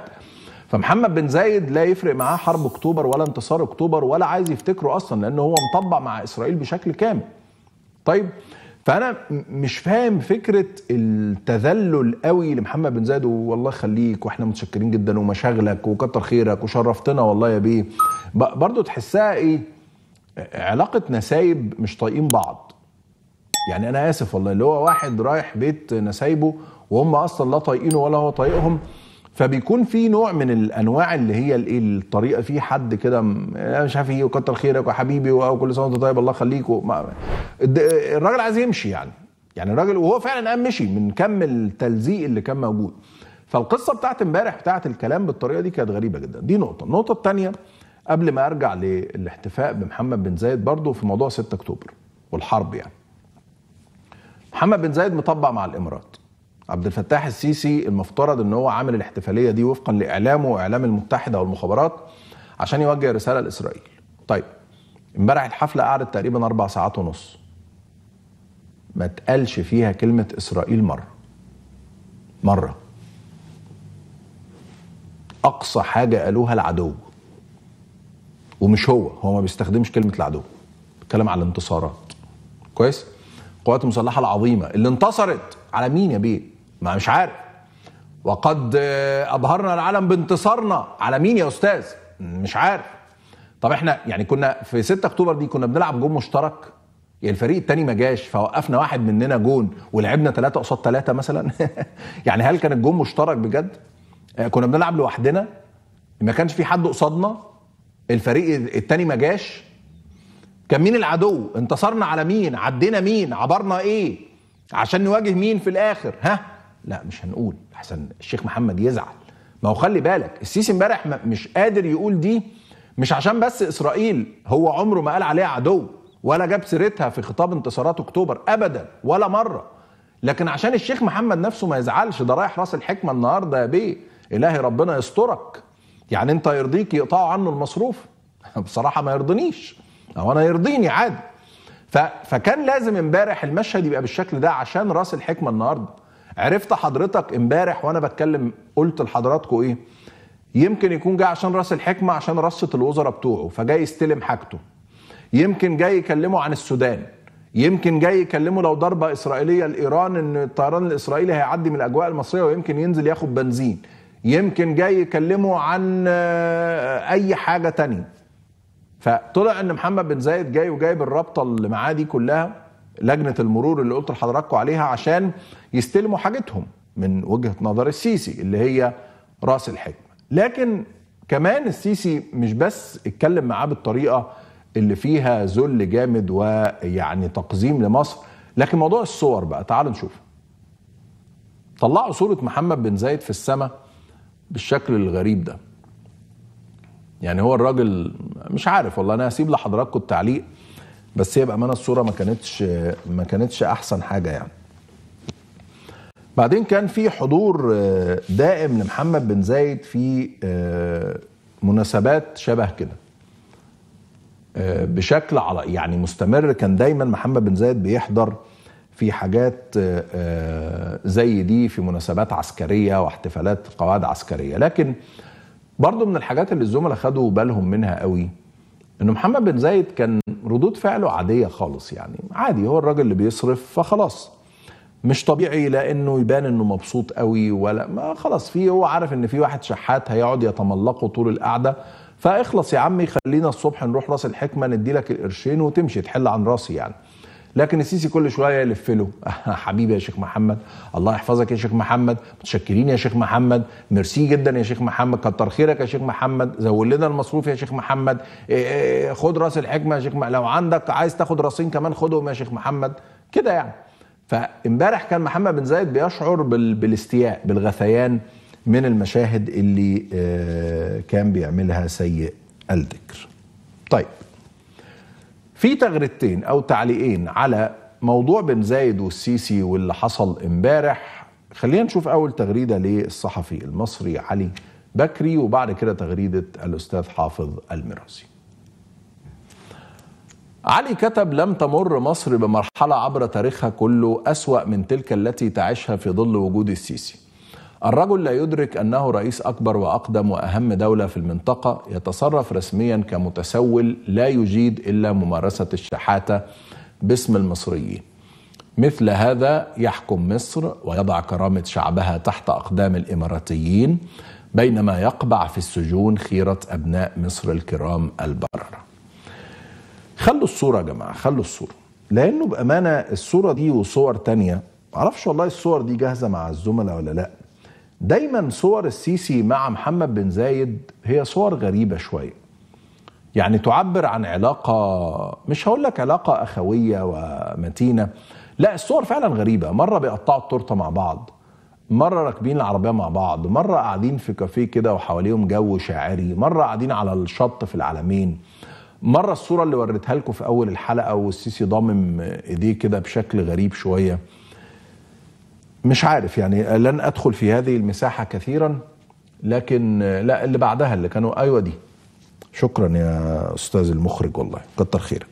فمحمد بن زايد لا يفرق معاه حرب اكتوبر ولا انتصار اكتوبر ولا عايز يفتكره اصلا لان هو مطبع مع اسرائيل بشكل كامل طيب فانا مش فاهم فكره التذلل قوي لمحمد بن زايد والله خليك واحنا متشكرين جدا ومشاغلك وكتر خيرك وشرفتنا والله يا بيه برضه تحسها ايه علاقه نسايب مش طايقين بعض يعني انا اسف والله اللي هو واحد رايح بيت نسايبه وهم اصلا لا طايقينه ولا هو طايقهم فبيكون في نوع من الانواع اللي هي الايه الطريقه في حد كده مش عارف ايه وكتر خيرك وحبيبي وكل سنه وانت طيب الله يخليك الراجل عايز يمشي يعني يعني الراجل وهو فعلا قام مشي من كم التلزيق اللي كان موجود فالقصه بتاعت امبارح بتاعت الكلام بالطريقه دي كانت غريبه جدا دي نقطه النقطه الثانيه قبل ما ارجع للاحتفاء بمحمد بن زايد برضه في موضوع 6 اكتوبر والحرب يعني محمد بن زايد مطبع مع الامارات عبد الفتاح السيسي المفترض ان هو عامل الاحتفاليه دي وفقا لاعلامه واعلام المتحده والمخابرات عشان يوجه رساله لاسرائيل. طيب امبارح الحفله قعدت تقريبا اربع ساعات ونص. ما اتقالش فيها كلمه اسرائيل مره. مره. اقصى حاجه قالوها العدو ومش هو هو ما بيستخدمش كلمه العدو بيتكلم على الانتصارات كويس القوات المسلحه العظيمه اللي انتصرت على مين يا بيه ما مش عارف وقد ابهرنا العالم بانتصارنا على مين يا استاذ مش عارف طب احنا يعني كنا في 6 اكتوبر دي كنا بنلعب جون مشترك يعني الفريق التاني ما جاش فوقفنا واحد مننا جون ولعبنا ثلاثة قصاد ثلاثة مثلا يعني هل كان الجون مشترك بجد؟ آه، كنا بنلعب لوحدنا ما كانش في حد قصادنا الفريق التاني ما جاش كان مين العدو انتصرنا على مين عدينا مين عبرنا ايه عشان نواجه مين في الاخر ها لا مش هنقول احسن الشيخ محمد يزعل ما هو خلي بالك السيسي امبارح مش قادر يقول دي مش عشان بس اسرائيل هو عمره ما قال عليها عدو ولا جاب سيرتها في خطاب انتصارات اكتوبر ابدا ولا مره لكن عشان الشيخ محمد نفسه ما يزعلش ده رايح راس الحكمه النهارده يا بيه الهي ربنا يسترك يعني انت يرضيك يقطعوا عنه المصروف بصراحه ما يرضنيش او انا يرضيني عادي ف... فكان لازم امبارح المشهد يبقى بالشكل ده عشان راس الحكمه النهارده عرفت حضرتك امبارح وانا بتكلم قلت لحضراتكم ايه يمكن يكون جاي عشان راس الحكمه عشان رصه الوزراء بتوعه فجاي يستلم حاجته يمكن جاي يكلمه عن السودان يمكن جاي يكلمه لو ضربه اسرائيليه لايران ان الطيران الاسرائيلي هيعدي من الاجواء المصريه ويمكن ينزل ياخد بنزين يمكن جاي يكلمه عن آه، اي حاجه تانية فطلع ان محمد بن زايد جاي وجايب الرابطه اللي معاه دي كلها لجنه المرور اللي قلت لحضراتكم عليها عشان يستلموا حاجتهم من وجهه نظر السيسي اللي هي راس الحكمه لكن كمان السيسي مش بس اتكلم معاه بالطريقه اللي فيها ذل جامد ويعني تقزيم لمصر لكن موضوع الصور بقى تعالوا نشوف طلعوا صوره محمد بن زايد في السماء بالشكل الغريب ده يعني هو الراجل مش عارف والله انا هسيب لحضراتكم التعليق بس هي بامانه الصوره ما كانتش ما كانتش احسن حاجه يعني بعدين كان في حضور آه، دائم لمحمد بن زايد في آه، مناسبات شبه كده آه، بشكل على يعني مستمر كان دايما محمد بن زايد بيحضر في حاجات آه، آه، زي دي في مناسبات عسكريه واحتفالات قواعد عسكريه لكن برضو من الحاجات اللي الزملاء خدوا بالهم منها قوي ان محمد بن زايد كان ردود فعله عاديه خالص يعني عادي هو الراجل اللي بيصرف فخلاص مش طبيعي لا انه يبان انه مبسوط قوي ولا ما خلاص في هو عارف ان في واحد شحات هيقعد يتملقه طول القعده فاخلص يا عمي خلينا الصبح نروح راس الحكمه ندي لك القرشين وتمشي تحل عن راسي يعني لكن السيسي كل شويه يلف له حبيبي يا شيخ محمد الله يحفظك يا شيخ محمد متشكرين يا شيخ محمد ميرسي جدا يا شيخ محمد كتر خيرك يا شيخ محمد زود لنا المصروف يا شيخ محمد إيه، إيه، خد راس الحكمه يا شيخ محمد لو عندك عايز تاخد راسين كمان خدهم يا شيخ محمد كده يعني فامبارح كان محمد بن زايد بيشعر بالاستياء بالغثيان من المشاهد اللي آه، كان بيعملها سيء الذكر طيب في تغريدتين او تعليقين على موضوع بن زايد والسيسي واللي حصل امبارح خلينا نشوف اول تغريده للصحفي المصري علي بكري وبعد كده تغريده الاستاذ حافظ المراسي علي كتب لم تمر مصر بمرحلة عبر تاريخها كله أسوأ من تلك التي تعيشها في ظل وجود السيسي الرجل لا يدرك أنه رئيس أكبر وأقدم وأهم دولة في المنطقة يتصرف رسميا كمتسول لا يجيد إلا ممارسة الشحاتة باسم المصريين مثل هذا يحكم مصر ويضع كرامة شعبها تحت أقدام الإماراتيين بينما يقبع في السجون خيرة أبناء مصر الكرام البررة خلوا الصورة يا جماعة خلوا الصورة لأنه بأمانة الصورة دي وصور تانية معرفش والله الصور دي جاهزة مع الزملاء ولا لأ دايما صور السيسي مع محمد بن زايد هي صور غريبة شوية يعني تعبر عن علاقة مش هقول لك علاقة أخوية ومتينة لا الصور فعلا غريبة مرة بيقطعوا التورتة مع بعض مرة راكبين العربية مع بعض مرة قاعدين في كافيه كده وحواليهم جو شاعري مرة قاعدين على الشط في العالمين مرة الصورة اللي وريتها لكم في أول الحلقة والسيسي ضامم إيديه كده بشكل غريب شوية مش عارف يعني لن ادخل في هذه المساحه كثيرا لكن لا اللي بعدها اللي كانوا ايوه دي شكرا يا استاذ المخرج والله كتر خيرك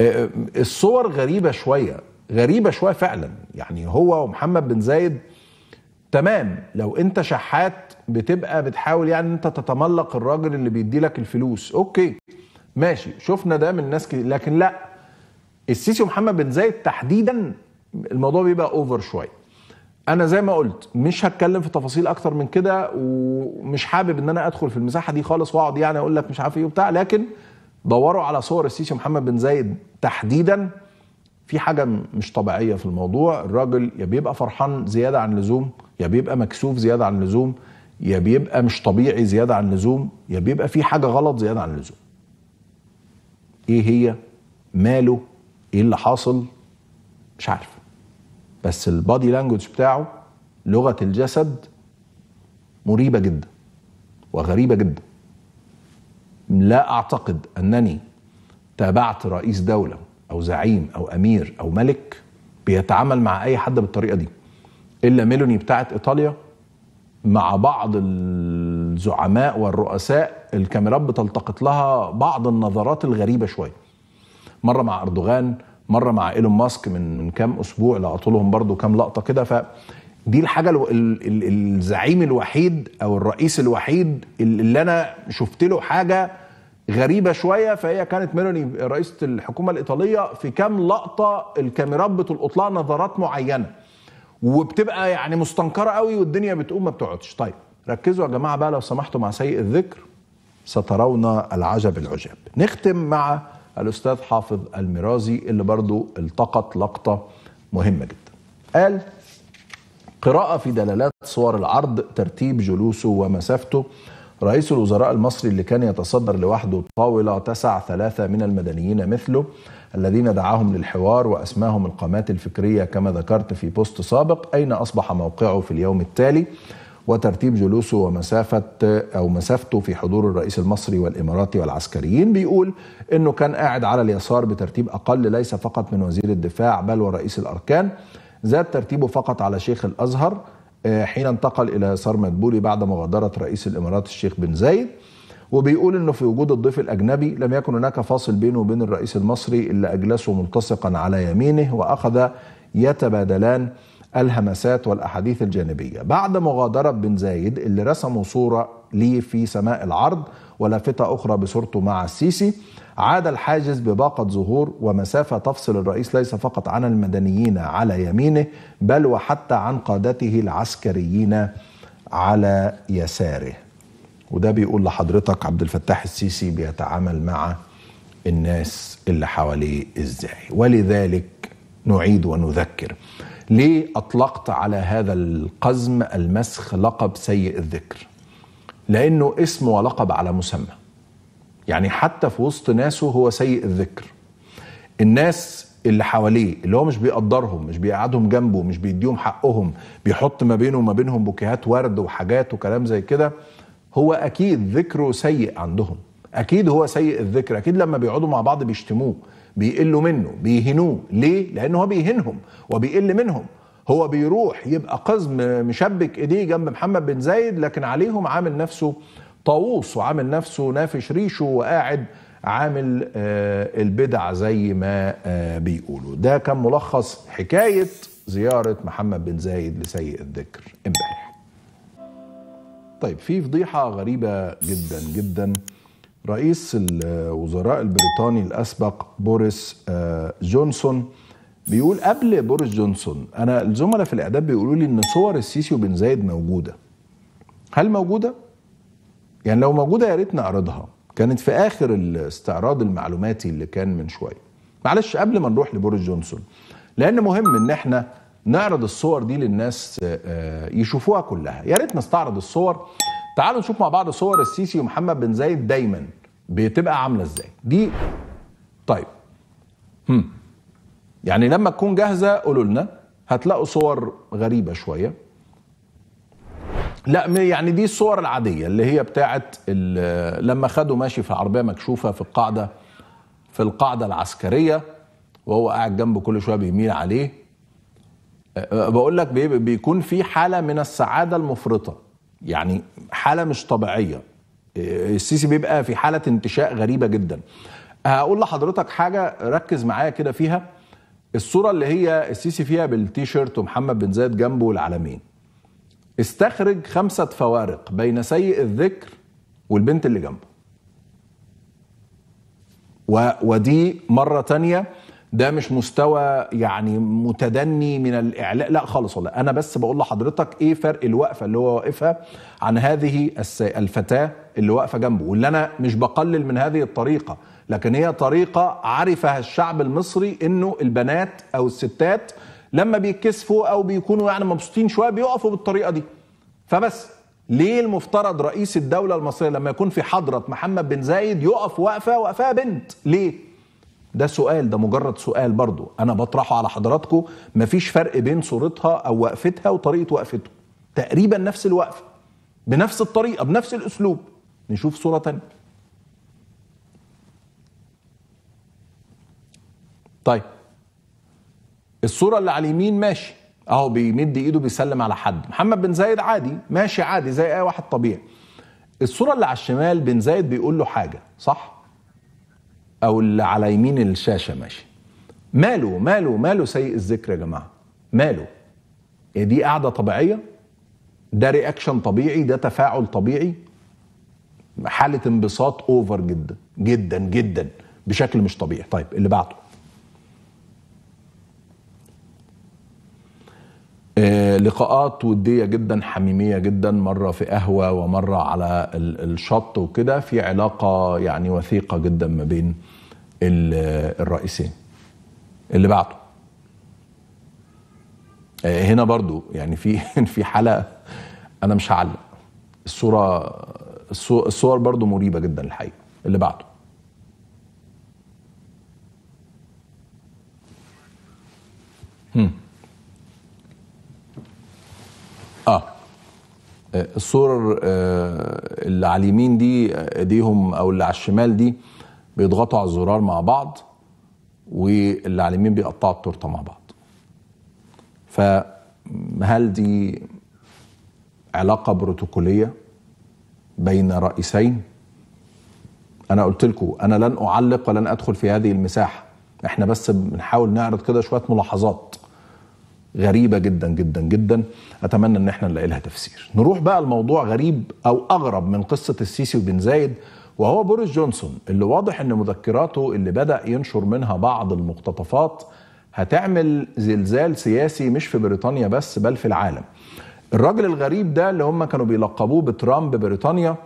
آه، آه، الصور غريبه شويه غريبه شويه فعلا يعني هو ومحمد بن زايد تمام لو انت شحات بتبقى بتحاول يعني انت تتملق الراجل اللي بيدي لك الفلوس اوكي ماشي شفنا ده من ناس كتير لكن لا السيسي ومحمد بن زايد تحديدا الموضوع بيبقى اوفر شويه انا زي ما قلت مش هتكلم في تفاصيل اكتر من كده ومش حابب ان انا ادخل في المساحه دي خالص واقعد يعني اقول لك مش عارف ايه وبتاع لكن دوروا على صور السيسي محمد بن زايد تحديدا في حاجه مش طبيعيه في الموضوع الراجل يا بيبقى فرحان زياده عن اللزوم يا بيبقى مكسوف زياده عن اللزوم يا بيبقى مش طبيعي زياده عن اللزوم يا بيبقى في حاجه غلط زياده عن اللزوم ايه هي ماله ايه اللي حاصل مش عارف بس البادي لانجوج بتاعه لغه الجسد مريبه جدا وغريبه جدا لا اعتقد انني تابعت رئيس دوله او زعيم او امير او ملك بيتعامل مع اي حد بالطريقه دي الا ميلوني بتاعه ايطاليا مع بعض الزعماء والرؤساء الكاميرات بتلتقط لها بعض النظرات الغريبه شويه مره مع اردوغان مره مع ايلون ماسك من من كام اسبوع لقطوا لهم برضه كام لقطه كده ف دي الحاجه الو... الزعيم الوحيد او الرئيس الوحيد اللي انا شفت له حاجه غريبه شويه فهي كانت ميلوني رئيسه الحكومه الايطاليه في كام لقطه الكاميرات بتلقط لها نظرات معينه وبتبقى يعني مستنكره قوي والدنيا بتقوم ما بتقعدش طيب ركزوا يا جماعه بقى لو سمحتوا مع سيء الذكر سترون العجب العجاب نختم مع الأستاذ حافظ المرازي اللي برضو التقط لقطة مهمة جدا قال قراءة في دلالات صور العرض ترتيب جلوسه ومسافته رئيس الوزراء المصري اللي كان يتصدر لوحده طاولة تسع ثلاثة من المدنيين مثله الذين دعاهم للحوار وأسماهم القامات الفكرية كما ذكرت في بوست سابق أين أصبح موقعه في اليوم التالي وترتيب جلوسه ومسافة أو مسافته في حضور الرئيس المصري والإماراتي والعسكريين بيقول أنه كان قاعد على اليسار بترتيب أقل ليس فقط من وزير الدفاع بل ورئيس الأركان زاد ترتيبه فقط على شيخ الأزهر آه، حين انتقل إلى يسار مدبولي بعد مغادرة رئيس الإمارات الشيخ بن زايد وبيقول انه في وجود الضيف الاجنبي لم يكن هناك فاصل بينه وبين الرئيس المصري الا اجلسه ملتصقا على يمينه واخذ يتبادلان الهمسات والأحاديث الجانبية بعد مغادرة بن زايد اللي رسموا صورة ليه في سماء العرض ولافتة أخرى بصورته مع السيسي عاد الحاجز بباقة ظهور ومسافة تفصل الرئيس ليس فقط عن المدنيين على يمينه بل وحتى عن قادته العسكريين على يساره وده بيقول لحضرتك عبد الفتاح السيسي بيتعامل مع الناس اللي حواليه ازاي ولذلك نعيد ونذكر ليه أطلقت على هذا القزم المسخ لقب سيء الذكر لأنه اسم ولقب على مسمى يعني حتى في وسط ناسه هو سيء الذكر الناس اللي حواليه اللي هو مش بيقدرهم مش بيقعدهم جنبه مش بيديهم حقهم بيحط ما بينه وما بينهم بوكيهات ورد وحاجات وكلام زي كده هو اكيد ذكره سيء عندهم اكيد هو سيء الذكر اكيد لما بيقعدوا مع بعض بيشتموه بيقلوا منه بيهنوه ليه لان هو بيهنهم وبيقل منهم هو بيروح يبقى قزم مشبك ايديه جنب محمد بن زايد لكن عليهم عامل نفسه طاووس وعامل نفسه نافش ريشه وقاعد عامل آه، البدع زي ما آه، بيقولوا ده كان ملخص حكايه زياره محمد بن زايد لسيء الذكر امبارح طيب في فضيحه غريبه جدا جدا رئيس الوزراء البريطاني الاسبق بوريس آه، جونسون بيقول قبل بوريس جونسون انا الزملاء في الاعداد بيقولوا لي ان صور السيسي وبن زايد موجوده هل موجوده يعني لو موجوده يا ريت نعرضها كانت في اخر الاستعراض المعلوماتي اللي كان من شويه معلش قبل ما نروح لبوريس جونسون لان مهم ان احنا نعرض الصور دي للناس آه، آه، يشوفوها كلها يا ريت نستعرض الصور تعالوا نشوف مع بعض صور السيسي ومحمد بن زايد دايما بتبقى عامله ازاي دي طيب هم. يعني لما تكون جاهزه قولوا لنا هتلاقوا صور غريبه شويه لا يعني دي الصور العاديه اللي هي بتاعت لما خدوا ماشي في عربيه مكشوفه في القاعده في القاعده العسكريه وهو قاعد جنبه كل شويه بيميل عليه بقول لك بيكون في حاله من السعاده المفرطه يعني حاله مش طبيعيه آه، السيسي بيبقى في حاله انتشاء غريبه جدا هقول لحضرتك حاجه ركز معايا كده فيها الصوره اللي هي السيسي فيها بالتيشيرت ومحمد بن زايد جنبه والعلمين استخرج خمسه فوارق بين سيء الذكر والبنت اللي جنبه و... ودي مره تانيه ده مش مستوى يعني متدني من الاعلام لا خالص والله انا بس بقول لحضرتك ايه فرق الوقفه اللي هو واقفها عن هذه الفتاه اللي واقفه جنبه واللي انا مش بقلل من هذه الطريقه لكن هي طريقه عرفها الشعب المصري انه البنات او الستات لما بيتكسفوا او بيكونوا يعني مبسوطين شويه بيقفوا بالطريقه دي فبس ليه المفترض رئيس الدوله المصريه لما يكون في حضره محمد بن زايد يقف وقفه وقفها بنت ليه ده سؤال ده مجرد سؤال برضو انا بطرحه على حضراتكم مفيش فرق بين صورتها او وقفتها وطريقه وقفته تقريبا نفس الوقفه بنفس الطريقه بنفس الاسلوب نشوف صوره تانية طيب الصوره اللي على اليمين ماشي اهو بيمد ايده بيسلم على حد محمد بن زايد عادي ماشي عادي زي اي واحد طبيعي الصوره اللي على الشمال بن زايد بيقول له حاجه صح او اللي على يمين الشاشه ماشي ماله ماله ماله سيء الذكر يا جماعه ماله هي إيه، دي قاعده طبيعيه ده رياكشن طبيعي ده تفاعل طبيعي حاله انبساط اوفر جدا جدا جدا بشكل مش طبيعي طيب اللي بعده آه، لقاءات وديه جدا حميميه جدا مره في قهوه ومره على الشط وكده في علاقه يعني وثيقه جدا ما بين الرئيسين اللي بعده آه، هنا برضو يعني في في حلقه انا مش هعلق الصوره الصور برضو مريبه جدا الحقيقه اللي بعده هم. اه, آه، الصور آه، اللي على اليمين دي ايديهم او اللي على الشمال دي بيضغطوا على الزرار مع بعض واللي على اليمين بيقطعوا التورته مع بعض فهل دي علاقه بروتوكوليه بين رئيسين انا قلت لكم انا لن اعلق ولن ادخل في هذه المساحه احنا بس بنحاول نعرض كده شويه ملاحظات غريبة جدا جدا جدا أتمنى أن احنا نلاقي لها تفسير نروح بقى لموضوع غريب أو أغرب من قصة السيسي وبن زايد وهو بوريس جونسون اللي واضح ان مذكراته اللي بدا ينشر منها بعض المقتطفات هتعمل زلزال سياسي مش في بريطانيا بس بل في العالم الراجل الغريب ده اللي هم كانوا بيلقبوه بترامب بريطانيا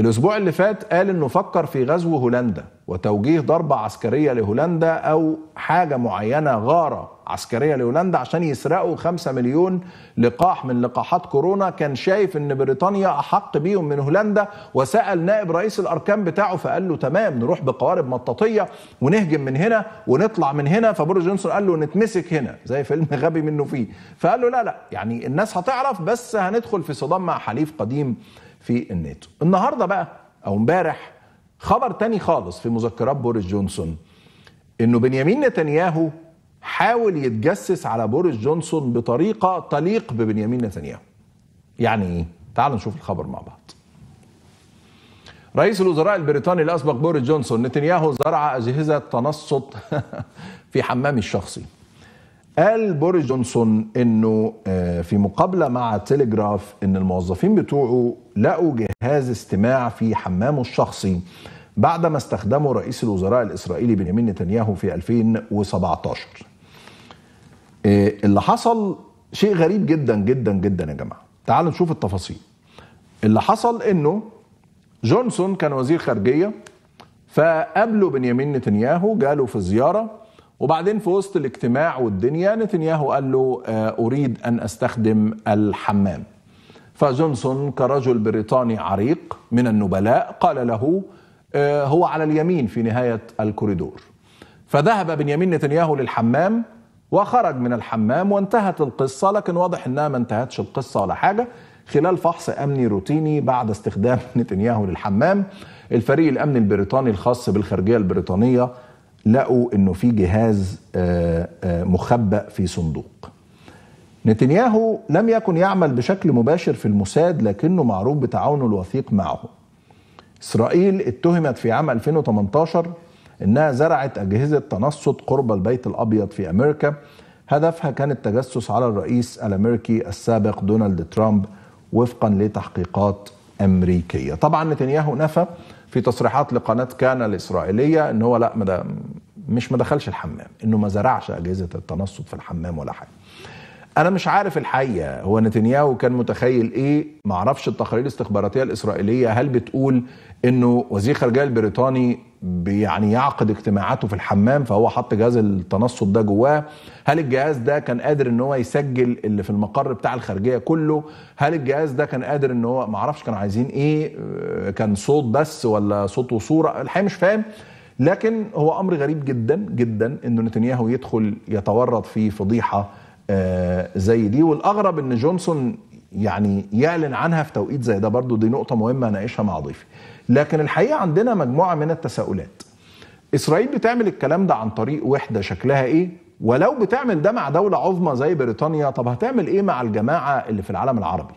الأسبوع اللي فات قال إنه فكر في غزو هولندا وتوجيه ضربة عسكرية لهولندا أو حاجة معينة غارة عسكرية لهولندا عشان يسرقوا 5 مليون لقاح من لقاحات كورونا كان شايف إن بريطانيا أحق بيهم من هولندا وسأل نائب رئيس الأركان بتاعه فقال له تمام نروح بقوارب مطاطية ونهجم من هنا ونطلع من هنا فبرج جونسون قال له نتمسك هنا زي فيلم غبي منه فيه فقال له لا لا يعني الناس هتعرف بس هندخل في صدام مع حليف قديم في الناتو النهارده بقى او امبارح خبر تاني خالص في مذكرات بوريس جونسون انه بنيامين نتنياهو حاول يتجسس على بوريس جونسون بطريقه تليق ببنيامين نتنياهو يعني ايه تعالوا نشوف الخبر مع بعض رئيس الوزراء البريطاني الاسبق بوريس جونسون نتنياهو زرع اجهزه تنصت في حمامي الشخصي قال بوريس جونسون انه آه، في مقابله مع تيليجراف ان الموظفين بتوعه لقوا جهاز استماع في حمامه الشخصي بعد ما استخدمه رئيس الوزراء الاسرائيلي بنيامين نتنياهو في 2017 آه، اللي حصل شيء غريب جدا جدا جدا يا جماعه تعالوا نشوف التفاصيل اللي حصل انه جونسون كان وزير خارجيه فقابله بنيامين نتنياهو جاله في زياره وبعدين في وسط الاجتماع والدنيا نتنياهو قال له آه، اريد ان استخدم الحمام فجونسون كرجل بريطاني عريق من النبلاء قال له آه، هو على اليمين في نهايه الكوريدور فذهب بنيامين نتنياهو للحمام وخرج من الحمام وانتهت القصه لكن واضح انها ما انتهتش القصه ولا حاجه خلال فحص امني روتيني بعد استخدام نتنياهو للحمام الفريق الامني البريطاني الخاص بالخارجيه البريطانيه لقوا انه في جهاز آه، آه، مخبأ في صندوق نتنياهو لم يكن يعمل بشكل مباشر في الموساد لكنه معروف بتعاونه الوثيق معه اسرائيل اتهمت في عام 2018 انها زرعت اجهزه تنصت قرب البيت الابيض في امريكا هدفها كان التجسس على الرئيس الامريكي السابق دونالد ترامب وفقا لتحقيقات امريكيه طبعا نتنياهو نفى في تصريحات لقناه كان الاسرائيليه ان هو لا مد... مش ما دخلش الحمام انه ما زرعش اجهزه التنصت في الحمام ولا حاجه انا مش عارف الحقيقه هو نتنياهو كان متخيل ايه معرفش التقارير الاستخباراتيه الاسرائيليه هل بتقول انه وزير الخارجيه البريطاني يعني يعقد اجتماعاته في الحمام فهو حط جهاز التنصت ده جواه هل الجهاز ده كان قادر ان هو يسجل اللي في المقر بتاع الخارجيه كله هل الجهاز ده كان قادر ان هو ما اعرفش كانوا عايزين ايه آه، كان صوت بس ولا صوت وصوره الحقيقه مش فاهم لكن هو امر غريب جدا جدا انه نتنياهو يدخل يتورط في فضيحه آه، زي دي والاغرب ان جونسون يعني يعلن عنها في توقيت زي ده برضو دي نقطه مهمه اناقشها مع ضيفي لكن الحقيقه عندنا مجموعه من التساؤلات اسرائيل بتعمل الكلام ده عن طريق وحده شكلها ايه ولو بتعمل ده مع دوله عظمى زي بريطانيا طب هتعمل ايه مع الجماعه اللي في العالم العربي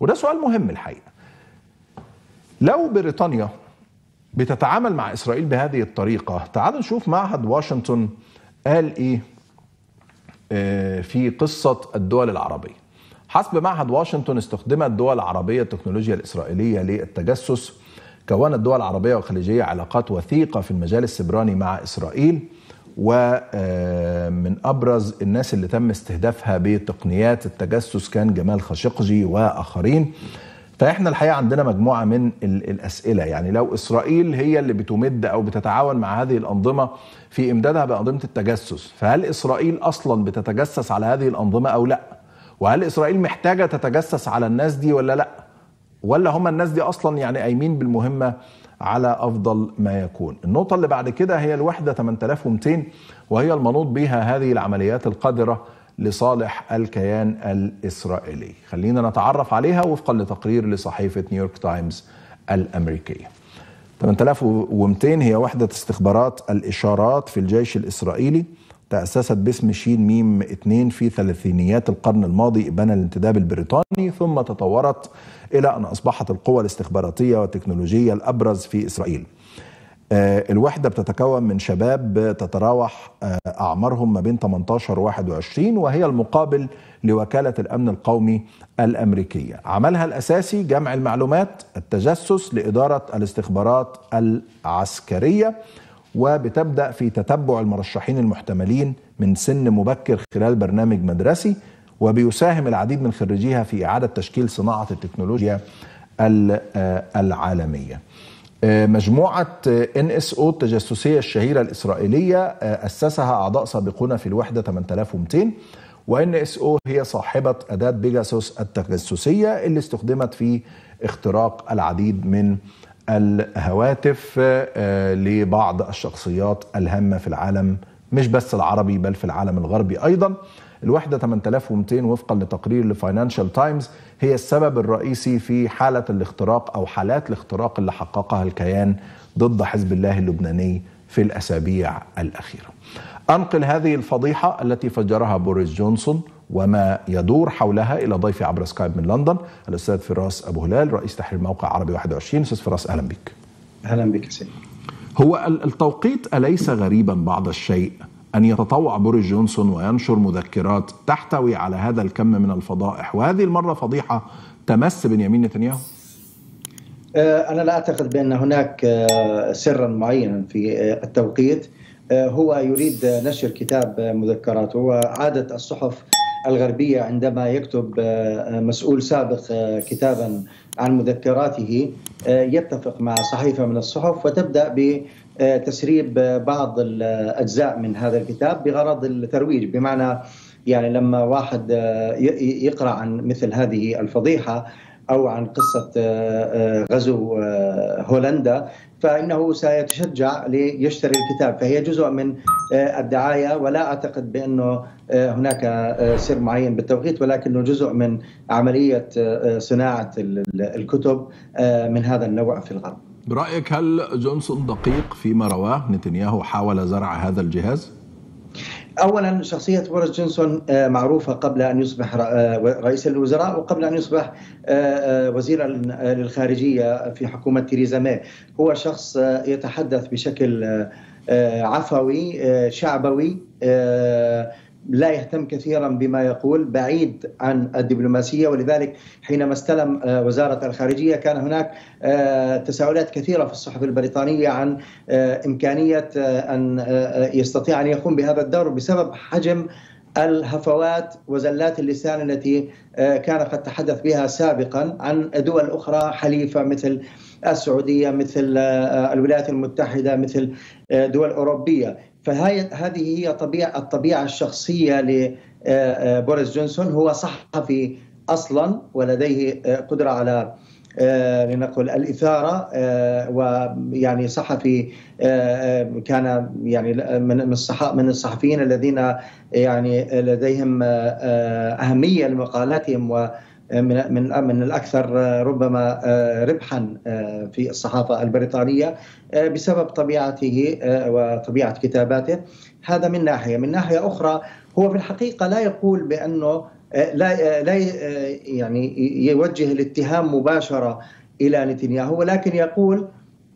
وده سؤال مهم الحقيقه لو بريطانيا بتتعامل مع اسرائيل بهذه الطريقه تعالوا نشوف معهد واشنطن قال ايه آه، في قصه الدول العربيه حسب معهد واشنطن استخدمت الدول العربيه التكنولوجيا الاسرائيليه للتجسس كونت الدول العربية والخليجية علاقات وثيقة في المجال السبراني مع إسرائيل ومن آه، أبرز الناس اللي تم استهدافها بتقنيات التجسس كان جمال خاشقجي وآخرين فإحنا الحقيقة عندنا مجموعة من الأسئلة يعني لو إسرائيل هي اللي بتمد أو بتتعاون مع هذه الأنظمة في إمدادها بأنظمة التجسس فهل إسرائيل أصلا بتتجسس على هذه الأنظمة أو لا؟ وهل إسرائيل محتاجة تتجسس على الناس دي ولا لأ؟ ولا هم الناس دي اصلا يعني قايمين بالمهمه على افضل ما يكون النقطه اللي بعد كده هي الوحده 8200 وهي المنوط بها هذه العمليات القادره لصالح الكيان الاسرائيلي خلينا نتعرف عليها وفقا لتقرير لصحيفه نيويورك تايمز الامريكيه 8200 هي وحده استخبارات الاشارات في الجيش الاسرائيلي تأسست باسم شين ميم اثنين في ثلاثينيات القرن الماضي إبان الانتداب البريطاني ثم تطورت إلى أن أصبحت القوى الاستخباراتية والتكنولوجية الأبرز في إسرائيل آه، الوحدة بتتكون من شباب تتراوح آه، أعمارهم ما بين 18 و 21 وهي المقابل لوكالة الأمن القومي الأمريكية عملها الأساسي جمع المعلومات التجسس لإدارة الاستخبارات العسكرية وبتبدأ في تتبع المرشحين المحتملين من سن مبكر خلال برنامج مدرسي وبيساهم العديد من خريجيها في إعادة تشكيل صناعة التكنولوجيا آه، العالمية آه، مجموعة ان اس او التجسسية الشهيرة الإسرائيلية آه، أسسها أعضاء سابقون في الوحدة 8200 وان اس او هي صاحبة أداة بيجاسوس التجسسية اللي استخدمت في اختراق العديد من الهواتف آه، لبعض الشخصيات الهامة في العالم مش بس العربي بل في العالم الغربي أيضا الوحدة 8200 وفقا لتقرير لفاينانشال تايمز هي السبب الرئيسي في حالة الاختراق أو حالات الاختراق اللي حققها الكيان ضد حزب الله اللبناني في الأسابيع الأخيرة أنقل هذه الفضيحة التي فجرها بوريس جونسون وما يدور حولها الى ضيفي عبر سكايب من لندن الاستاذ فراس ابو هلال رئيس تحرير موقع عربي 21 استاذ فراس اهلا بك اهلا بك سيدي هو التوقيت اليس غريبا بعض الشيء ان يتطوع بوريس جونسون وينشر مذكرات تحتوي على هذا الكم من الفضائح وهذه المره فضيحه تمس بنيامين نتنياهو آه، أنا لا أعتقد بأن هناك آه، سرا معينا في آه، التوقيت هو يريد نشر كتاب مذكراته وعادة الصحف الغربية عندما يكتب آه، آه، مسؤول سابق آه، كتابا عن مذكراته يتفق مع صحيفة من الصحف وتبدأ ب تسريب بعض الاجزاء من هذا الكتاب بغرض الترويج بمعنى يعني لما واحد يقرا عن مثل هذه الفضيحه او عن قصه غزو هولندا فانه سيتشجع ليشتري الكتاب فهي جزء من آه، الدعايه ولا اعتقد بانه آه، هناك آه، سر معين بالتوقيت ولكنه جزء من عمليه صناعه الكتب من هذا النوع في الغرب برايك هل جونسون دقيق فيما رواه نتنياهو حاول زرع هذا الجهاز اولا شخصيه بوريس جونسون آه، معروفه قبل ان يصبح آه، رئيس الوزراء وقبل ان يصبح آه، وزيرا للخارجيه في حكومه تيريزا ماي هو شخص يتحدث بشكل عفوي شعبوي لا يهتم كثيرا بما يقول بعيد عن الدبلوماسية ولذلك حينما استلم آه، وزارة الخارجية كان هناك آه، تساؤلات كثيرة في الصحف البريطانية عن آه، إمكانية أن يستطيع أن يقوم بهذا الدور بسبب حجم الهفوات وزلات اللسان التي كان قد تحدث بها سابقا عن دول أخرى حليفة مثل السعودية مثل الولايات المتحدة مثل دول أوروبية فهي هذه هي طبيعه الطبيعه الشخصيه لبوريس آه، آه، جونسون هو صحفي اصلا ولديه آه، قدره على لنقل الاثاره ويعني صحفي كان يعني من من الصحفيين الذين يعني لديهم اهميه لمقالاتهم و من من من الاكثر آه، ربما آه، ربحا آه، في الصحافه البريطانيه بسبب طبيعته وطبيعه كتاباته هذا من ناحيه، من ناحيه اخرى هو في الحقيقه لا يقول بانه لا لا يعني يوجه الاتهام مباشره الى نتنياهو ولكن يقول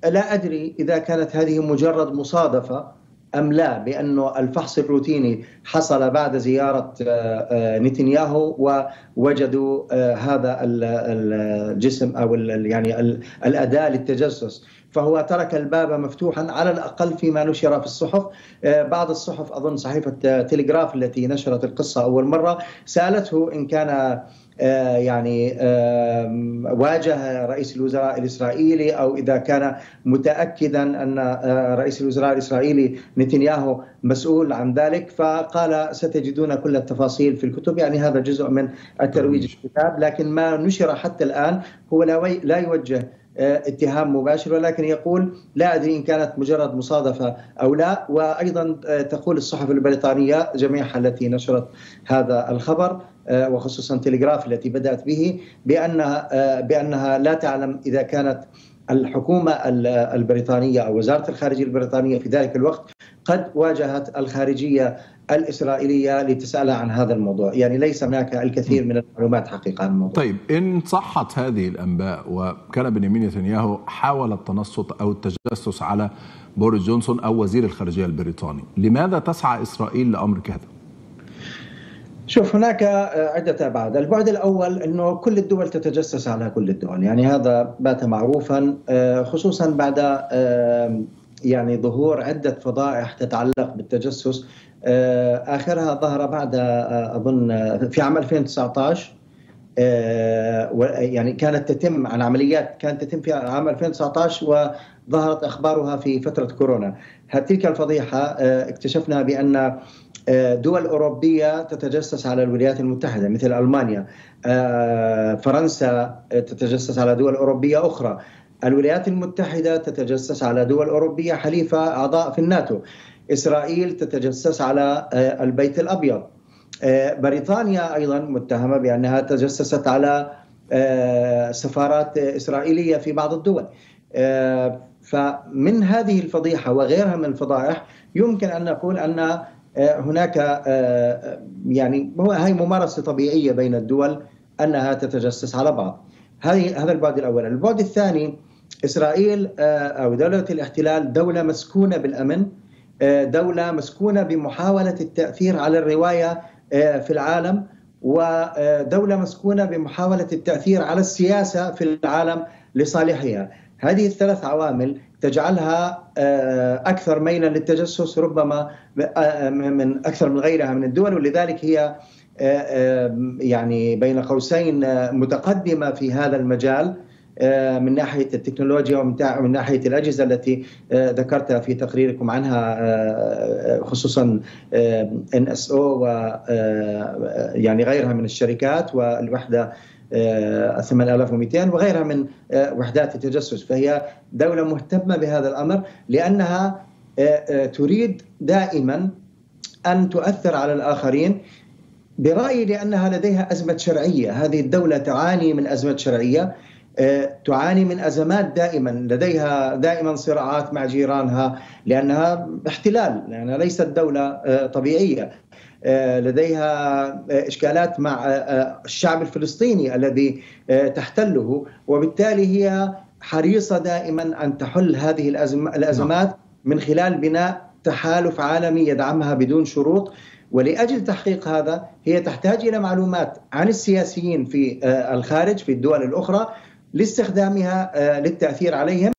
لا ادري اذا كانت هذه مجرد مصادفه ام لا بانه الفحص الروتيني حصل بعد زياره آه، آه، نتنياهو ووجدوا آه، هذا الجسم او يعني الاداه للتجسس فهو ترك الباب مفتوحا على الاقل فيما نشر في الصحف بعض الصحف اظن صحيفه تلغراف التي نشرت القصه اول مره سالته ان كان آه، يعني واجه رئيس الوزراء الاسرائيلي او اذا كان متاكدا ان آه، رئيس الوزراء الاسرائيلي نتنياهو مسؤول عن ذلك فقال ستجدون كل التفاصيل في الكتب يعني هذا جزء من الترويج الكتاب لكن ما نشر حتى الان هو لا يوجه آه، اتهام مباشر ولكن يقول لا ادري ان كانت مجرد مصادفه او لا وايضا آه، تقول الصحف البريطانيه جميعها التي نشرت هذا الخبر آه، وخصوصا تلغراف التي بدات به بانها بانها لا تعلم اذا كانت الحكومه البريطانيه او وزاره الخارجيه البريطانيه في ذلك الوقت قد واجهت الخارجيه الاسرائيليه لتسالها عن هذا الموضوع، يعني ليس هناك الكثير من المعلومات حقيقه عن الموضوع. طيب ان صحت هذه الانباء وكان بنيامين نتنياهو حاول التنصت او التجسس على بوريس جونسون او وزير الخارجيه البريطاني، لماذا تسعى اسرائيل لامر كهذا؟ شوف هناك عدة أبعاد البعد الأول أنه كل الدول تتجسس على كل الدول يعني هذا بات معروفا آه، خصوصا بعد آه، يعني ظهور عدة فضائح تتعلق بالتجسس آه، آخرها ظهر بعد آه، أظن في عام 2019 آه، يعني كانت تتم عن عمليات كانت تتم في عام 2019 وظهرت أخبارها في فترة كورونا تلك الفضيحة اكتشفنا بأن دول أوروبية تتجسس على الولايات المتحدة مثل ألمانيا فرنسا تتجسس على دول أوروبية أخرى الولايات المتحدة تتجسس على دول أوروبية حليفة أعضاء في الناتو إسرائيل تتجسس على آه، البيت الأبيض آه، بريطانيا أيضا متهمة بأنها تجسست على آه، سفارات إسرائيلية في بعض الدول فمن هذه الفضيحة وغيرها من الفضائح يمكن أن نقول أن هناك يعني هي ممارسة طبيعية بين الدول أنها تتجسس على بعض هذه هذا البعد الأول البعد الثاني اسرائيل آه، او دوله الاحتلال دوله مسكونه بالامن آه، دوله مسكونه بمحاوله التاثير على الروايه آه، في العالم ودوله مسكونه بمحاوله التاثير على السياسه في العالم لصالحها. هذه الثلاث عوامل تجعلها اكثر ميلا للتجسس ربما من اكثر من غيرها من الدول ولذلك هي يعني بين قوسين متقدمه في هذا المجال آه، من ناحيه التكنولوجيا ومن ناحيه الاجهزه التي آه، ذكرتها في تقريركم عنها آه، خصوصا ان اس او و يعني غيرها من الشركات والوحده 8200 وغيرها من وحدات التجسس فهي دوله مهتمه بهذا الامر لانها تريد دائما ان تؤثر على الاخرين برايي لانها لديها ازمه شرعيه، هذه الدوله تعاني من ازمه شرعيه آه، تعاني من ازمات دائما لديها دائما صراعات مع جيرانها لانها احتلال لانها ليست دوله آه، طبيعيه آه، لديها اشكالات مع الشعب الفلسطيني الذي تحتله وبالتالي هي حريصه دائما ان تحل هذه الازمات نعم. من خلال بناء تحالف عالمي يدعمها بدون شروط ولاجل تحقيق هذا هي تحتاج الى معلومات عن السياسيين في الخارج في الدول الاخرى لاستخدامها آه، للتاثير عليهم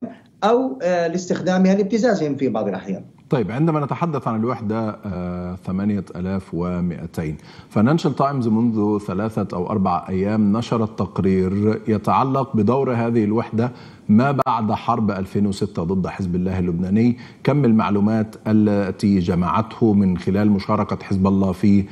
او آه، لاستخدامها لابتزازهم في بعض الاحيان. طيب عندما نتحدث عن الوحدة 8200 فاينانشال تايمز منذ ثلاثة أو أربع أيام نشرت تقرير يتعلق بدور هذه الوحدة ما بعد حرب 2006 ضد حزب الله اللبناني كم المعلومات التي جمعته من خلال مشاركة حزب الله في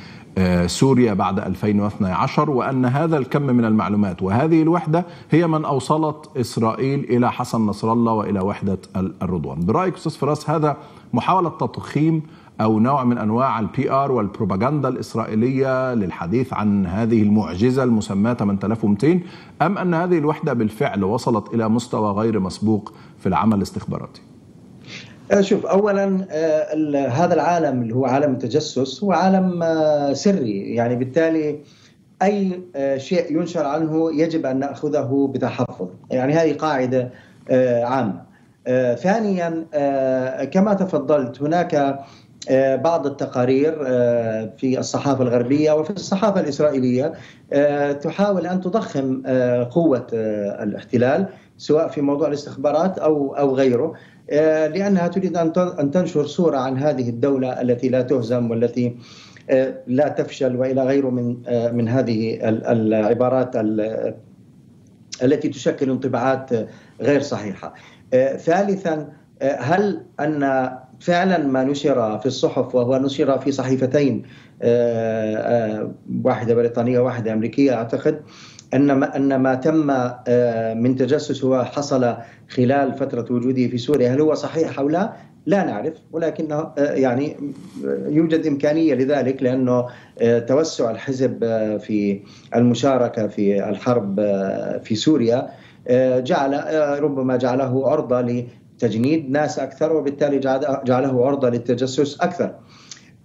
سوريا بعد 2012 وأن هذا الكم من المعلومات وهذه الوحدة هي من أوصلت إسرائيل إلى حسن نصر الله وإلى وحدة الرضوان برأيك أستاذ فراس هذا محاولة تضخيم أو نوع من أنواع البي آر والبروباغندا الإسرائيلية للحديث عن هذه المعجزة المسماة 8200 أم أن هذه الوحدة بالفعل وصلت إلى مستوى غير مسبوق في العمل الاستخباراتي آه، شوف اولا آه، هذا العالم اللي هو عالم التجسس هو عالم آه، سري يعني بالتالي اي شيء ينشر عنه يجب ان ناخذه بتحفظ يعني هذه قاعده عامه ثانيا كما تفضلت هناك بعض التقارير في الصحافه الغربيه وفي الصحافه الاسرائيليه تحاول ان تضخم قوه الاحتلال سواء في موضوع الاستخبارات او او غيره آه، لانها تريد ان ان تنشر صوره عن هذه الدوله التي لا تهزم والتي آه، لا تفشل والى غيره من آه، من هذه العبارات التي تشكل انطباعات غير صحيحه. ثالثا هل ان فعلا ما نشر في الصحف وهو نشر في صحيفتين واحده بريطانيه وواحده امريكيه اعتقد ان ما ان ما تم آه، من تجسس وحصل خلال فتره وجوده في سوريا هل هو صحيح او لا؟ لا نعرف ولكنه آه، يعني آه، يوجد امكانيه لذلك لانه توسع الحزب في المشاركه في الحرب في سوريا جعل ربما جعله عرضه لتجنيد ناس اكثر وبالتالي جعله عرضه للتجسس اكثر.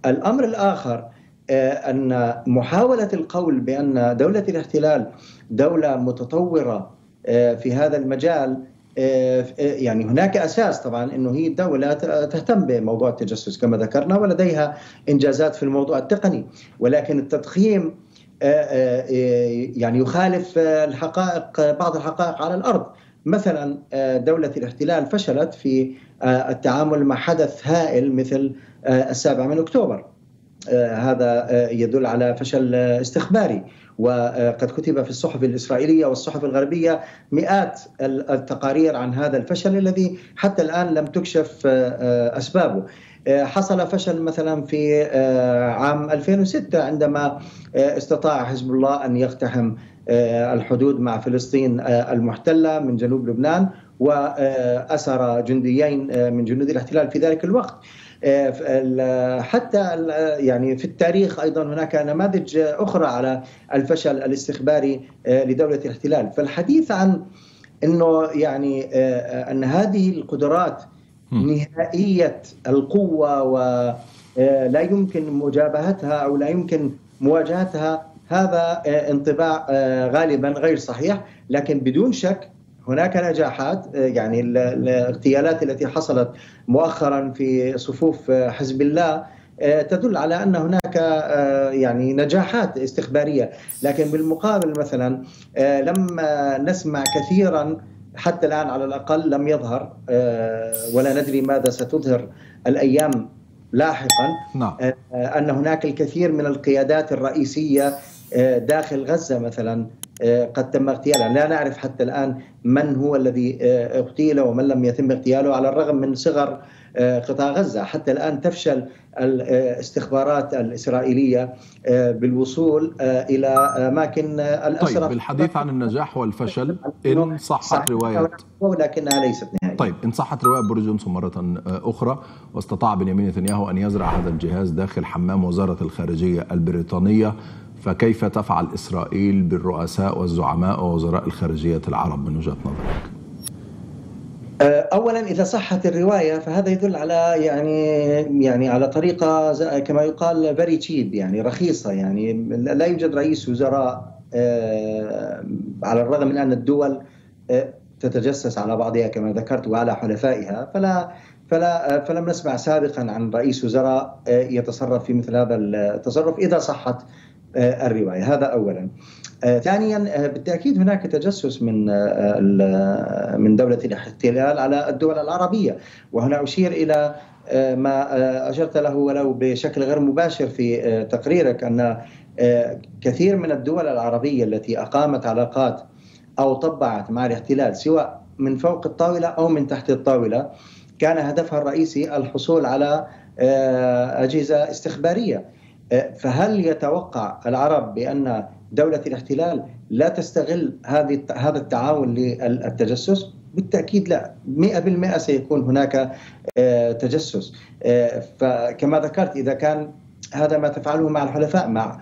الامر الاخر آه، ان محاوله القول بان دوله الاحتلال دوله متطوره آه، في هذا المجال آه، يعني هناك اساس طبعا انه هي الدوله تهتم بموضوع التجسس كما ذكرنا ولديها انجازات في الموضوع التقني ولكن التضخيم يعني يخالف الحقائق بعض الحقائق على الارض مثلا دولة الاحتلال فشلت في التعامل مع حدث هائل مثل السابع من أكتوبر آه، هذا آه، يدل على فشل استخباري وقد كتب في الصحف الإسرائيلية والصحف الغربية مئات التقارير عن هذا الفشل الذي حتى الآن لم تكشف آه، أسبابه حصل فشل مثلا في عام 2006 عندما استطاع حزب الله أن يقتحم الحدود مع فلسطين المحتلة من جنوب لبنان وأسر جنديين من جنود الاحتلال في ذلك الوقت آه، حتى يعني في التاريخ ايضا هناك نماذج اخرى على الفشل الاستخباري آه، لدوله الاحتلال فالحديث عن انه يعني آه، ان هذه القدرات نهائيه القوه ولا يمكن مجابهتها او لا يمكن مواجهتها هذا انطباع غالبا غير صحيح لكن بدون شك هناك نجاحات آه، يعني الاغتيالات التي حصلت مؤخرا في صفوف آه، حزب الله آه، تدل على ان هناك يعني نجاحات استخباريه، لكن بالمقابل مثلا لم نسمع كثيرا حتى الان على الاقل لم يظهر ولا ندري ماذا ستظهر الايام لاحقا نعم. ان هناك الكثير من القيادات الرئيسيه داخل غزه مثلا آه، قد تم اغتياله لا نعرف حتى الآن من هو الذي آه، اغتيل ومن لم يتم اغتياله على الرغم من صغر آه، قطاع غزة حتى الآن تفشل الاستخبارات الإسرائيلية بالوصول إلى أماكن الأسرة طيب بالحديث عن النجاح والفشل إن صحت رواية ولكنها ليست نهائية طيب إن صحت رواية بوريس مرة أخرى واستطاع بنيامين نتنياهو أن يزرع هذا الجهاز داخل حمام وزارة الخارجية البريطانية فكيف تفعل إسرائيل بالرؤساء والزعماء ووزراء الخارجية العرب من وجهة نظرك؟ آه، اولا اذا صحت الروايه فهذا يدل على يعني يعني على طريقه كما يقال فيري تشيب يعني رخيصه يعني لا يوجد رئيس وزراء آه، على الرغم من ان الدول آه، تتجسس على بعضها كما ذكرت وعلى حلفائها فلا فلا فلم نسمع سابقا عن رئيس وزراء يتصرف في مثل هذا التصرف اذا صحت آه، الروايه هذا اولا آه، ثانيا آه، بالتاكيد هناك تجسس من من دوله الاحتلال على الدول العربيه وهنا اشير الى ما اشرت له ولو بشكل غير مباشر في تقريرك ان كثير من الدول العربيه التي اقامت علاقات او طبعت مع الاحتلال سواء من فوق الطاوله او من تحت الطاوله كان هدفها الرئيسي الحصول على اجهزه استخباريه أه، فهل يتوقع العرب بان دوله الاحتلال لا تستغل هذه هذا التعاون للتجسس؟ بالتاكيد لا 100% سيكون هناك أه، تجسس أه، فكما ذكرت اذا كان هذا ما تفعله مع الحلفاء مع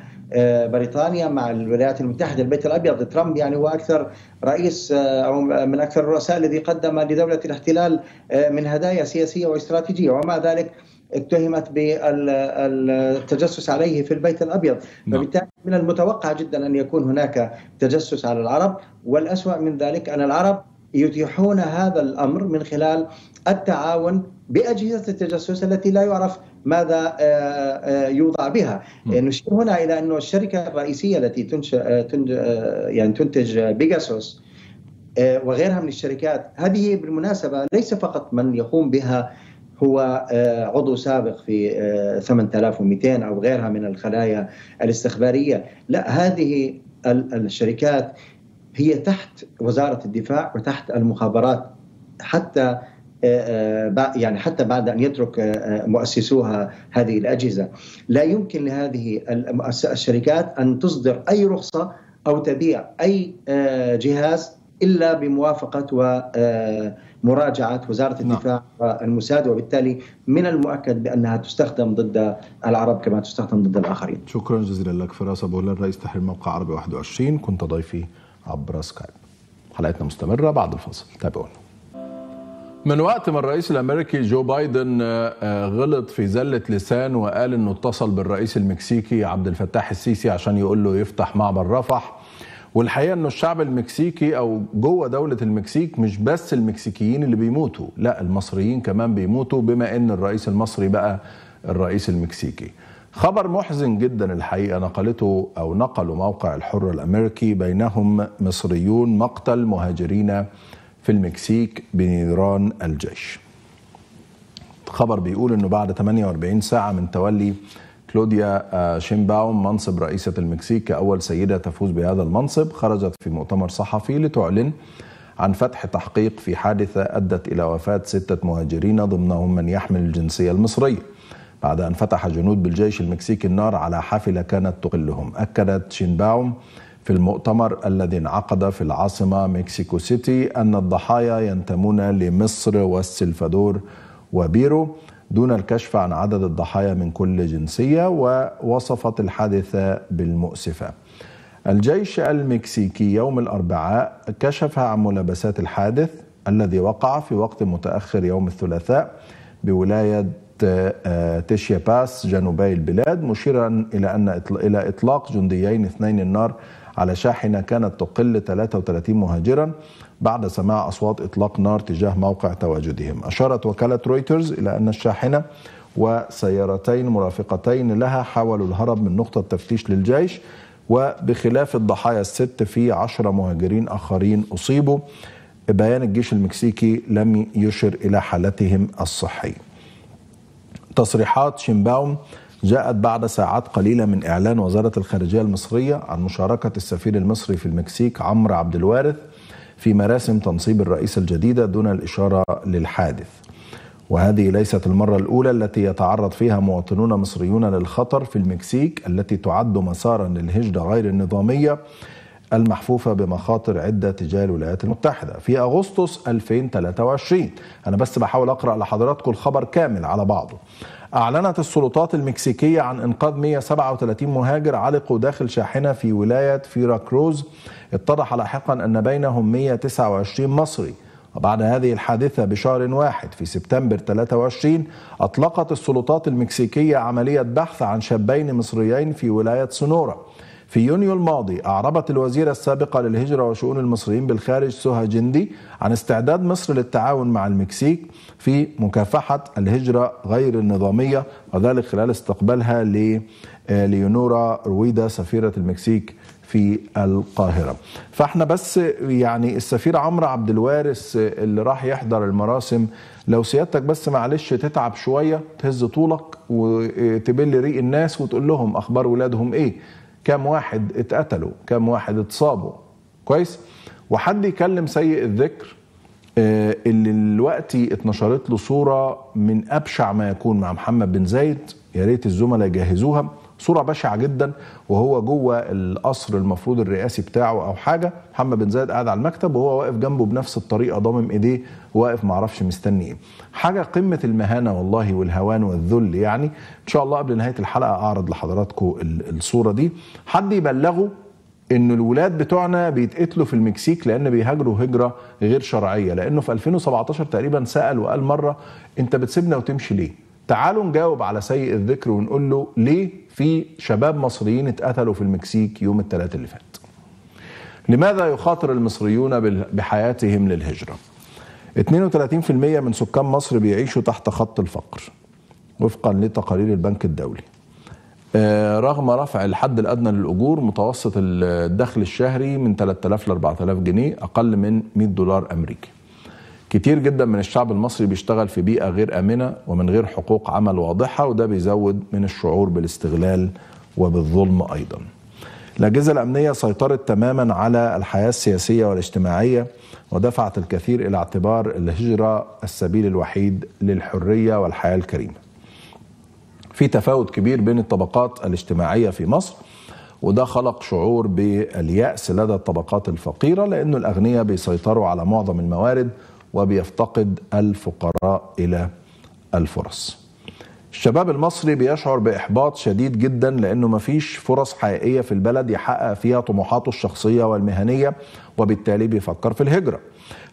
بريطانيا مع الولايات المتحده البيت الابيض ترامب يعني هو اكثر رئيس او من اكثر الرؤساء الذي قدم لدوله الاحتلال من هدايا سياسيه واستراتيجيه ومع ذلك اتهمت بالتجسس عليه في البيت الابيض، نعم. فبالتالي من المتوقع جدا ان يكون هناك تجسس على العرب، والاسوأ من ذلك ان العرب يتيحون هذا الامر من خلال التعاون باجهزه التجسس التي لا يعرف ماذا آه، آه، يوضع بها نعم. إيه، نشير هنا الى انه الشركه الرئيسيه التي تنشأ آه، يعني تنتج بيجاسوس وغيرها من الشركات هذه بالمناسبه ليس فقط من يقوم بها هو آه، عضو سابق في 8200 آه، او غيرها من الخلايا الاستخباريه، لا هذه الشركات هي تحت وزاره الدفاع وتحت المخابرات حتى آه، يعني حتى بعد ان يترك مؤسسوها هذه الاجهزه، لا يمكن لهذه الشركات ان تصدر اي رخصه او تبيع اي جهاز الا بموافقه و مراجعه وزاره نعم. الدفاع نعم. والموساد وبالتالي من المؤكد بانها تستخدم ضد العرب كما تستخدم ضد الاخرين. شكرا جزيلا لك فراس ابو هلال رئيس تحرير موقع عربي 21 كنت ضيفي عبر سكايب. حلقتنا مستمره بعد الفاصل تابعونا. من وقت ما الرئيس الامريكي جو بايدن آه، آه، غلط في زله لسان وقال انه اتصل بالرئيس المكسيكي عبد الفتاح السيسي عشان يقول له يفتح معبر رفح والحقيقه انه الشعب المكسيكي او جوه دوله المكسيك مش بس المكسيكيين اللي بيموتوا لا المصريين كمان بيموتوا بما ان الرئيس المصري بقى الرئيس المكسيكي خبر محزن جدا الحقيقه نقلته او نقله موقع الحر الامريكي بينهم مصريون مقتل مهاجرين في المكسيك بنيران الجيش خبر بيقول انه بعد 48 ساعه من تولي كلوديا آه، شينباوم منصب رئيسة المكسيك كأول سيدة تفوز بهذا المنصب خرجت في مؤتمر صحفي لتعلن عن فتح تحقيق في حادثة أدت إلى وفاة ستة مهاجرين ضمنهم من يحمل الجنسية المصرية بعد أن فتح جنود بالجيش المكسيكي النار على حافلة كانت تقلهم أكدت شينباوم في المؤتمر الذي انعقد في العاصمة مكسيكو سيتي أن الضحايا ينتمون لمصر والسلفادور وبيرو دون الكشف عن عدد الضحايا من كل جنسية ووصفت الحادثة بالمؤسفة الجيش المكسيكي يوم الأربعاء كشف عن ملابسات الحادث الذي وقع في وقت متأخر يوم الثلاثاء بولاية آه، تيشيا باس جنوبي البلاد مشيرا إلى أن إلى إطلاق جنديين اثنين النار على شاحنة كانت تقل 33 مهاجرا بعد سماع أصوات إطلاق نار تجاه موقع تواجدهم أشارت وكالة رويترز إلى أن الشاحنة وسيارتين مرافقتين لها حاولوا الهرب من نقطة تفتيش للجيش وبخلاف الضحايا الست في عشرة مهاجرين آخرين أصيبوا بيان الجيش المكسيكي لم يشر إلى حالتهم الصحية تصريحات شينباوم جاءت بعد ساعات قليلة من إعلان وزارة الخارجية المصرية عن مشاركة السفير المصري في المكسيك عمرو عبد الوارث في مراسم تنصيب الرئيس الجديدة دون الإشارة للحادث وهذه ليست المرة الأولى التي يتعرض فيها مواطنون مصريون للخطر في المكسيك التي تعد مسارا للهجرة غير النظامية المحفوفة بمخاطر عدة تجاه الولايات المتحدة في أغسطس 2023 أنا بس بحاول أقرأ لحضراتكم الخبر كامل على بعضه أعلنت السلطات المكسيكية عن إنقاذ 137 مهاجر علقوا داخل شاحنة في ولاية فيرا كروز اتضح لاحقا أن بينهم 129 مصري وبعد هذه الحادثة بشهر واحد في سبتمبر 23 أطلقت السلطات المكسيكية عملية بحث عن شابين مصريين في ولاية سونورا في يونيو الماضي أعربت الوزيرة السابقة للهجرة وشؤون المصريين بالخارج سهى جندي عن استعداد مصر للتعاون مع المكسيك في مكافحة الهجرة غير النظامية وذلك خلال استقبالها آه، ليونورا رويدا سفيرة المكسيك في القاهرة فاحنا بس يعني السفير عمرو عبد الوارث اللي راح يحضر المراسم لو سيادتك بس معلش تتعب شوية تهز طولك وتبل ريق الناس وتقول لهم أخبار ولادهم إيه كم واحد اتقتلوا كم واحد اتصابوا كويس وحد يكلم سيء الذكر آه، اللي دلوقتي اتنشرت له صوره من ابشع ما يكون مع محمد بن زايد يا ريت الزملاء يجهزوها صوره بشعه جدا وهو جوه القصر المفروض الرئاسي بتاعه او حاجه محمد بن زايد قاعد على المكتب وهو واقف جنبه بنفس الطريقه ضامم ايديه واقف معرفش مستني ايه حاجه قمه المهانه والله والهوان والذل يعني ان شاء الله قبل نهايه الحلقه اعرض لحضراتكم الصوره دي حد يبلغه انه الولاد بتوعنا بيتقتلوا في المكسيك لان بيهاجروا هجره غير شرعيه لانه في 2017 تقريبا سال وقال مره انت بتسيبنا وتمشي ليه؟ تعالوا نجاوب على سيء الذكر ونقول له ليه في شباب مصريين اتقتلوا في المكسيك يوم الثلاث اللي فات. لماذا يخاطر المصريون بحياتهم للهجره؟ 32% من سكان مصر بيعيشوا تحت خط الفقر وفقا لتقارير البنك الدولي. آه، رغم رفع الحد الادنى للاجور متوسط الدخل الشهري من 3000 ل 4000 جنيه اقل من 100 دولار امريكي. كتير جدا من الشعب المصري بيشتغل في بيئه غير امنه ومن غير حقوق عمل واضحه وده بيزود من الشعور بالاستغلال وبالظلم ايضا. الاجهزه الامنيه سيطرت تماما على الحياه السياسيه والاجتماعيه ودفعت الكثير الى اعتبار الهجره السبيل الوحيد للحريه والحياه الكريمه. في تفاوت كبير بين الطبقات الاجتماعية في مصر وده خلق شعور باليأس لدى الطبقات الفقيرة لأن الأغنياء بيسيطروا على معظم الموارد وبيفتقد الفقراء إلى الفرص الشباب المصري بيشعر بإحباط شديد جدا لأنه مفيش فرص حقيقية في البلد يحقق فيها طموحاته الشخصية والمهنية وبالتالي بيفكر في الهجرة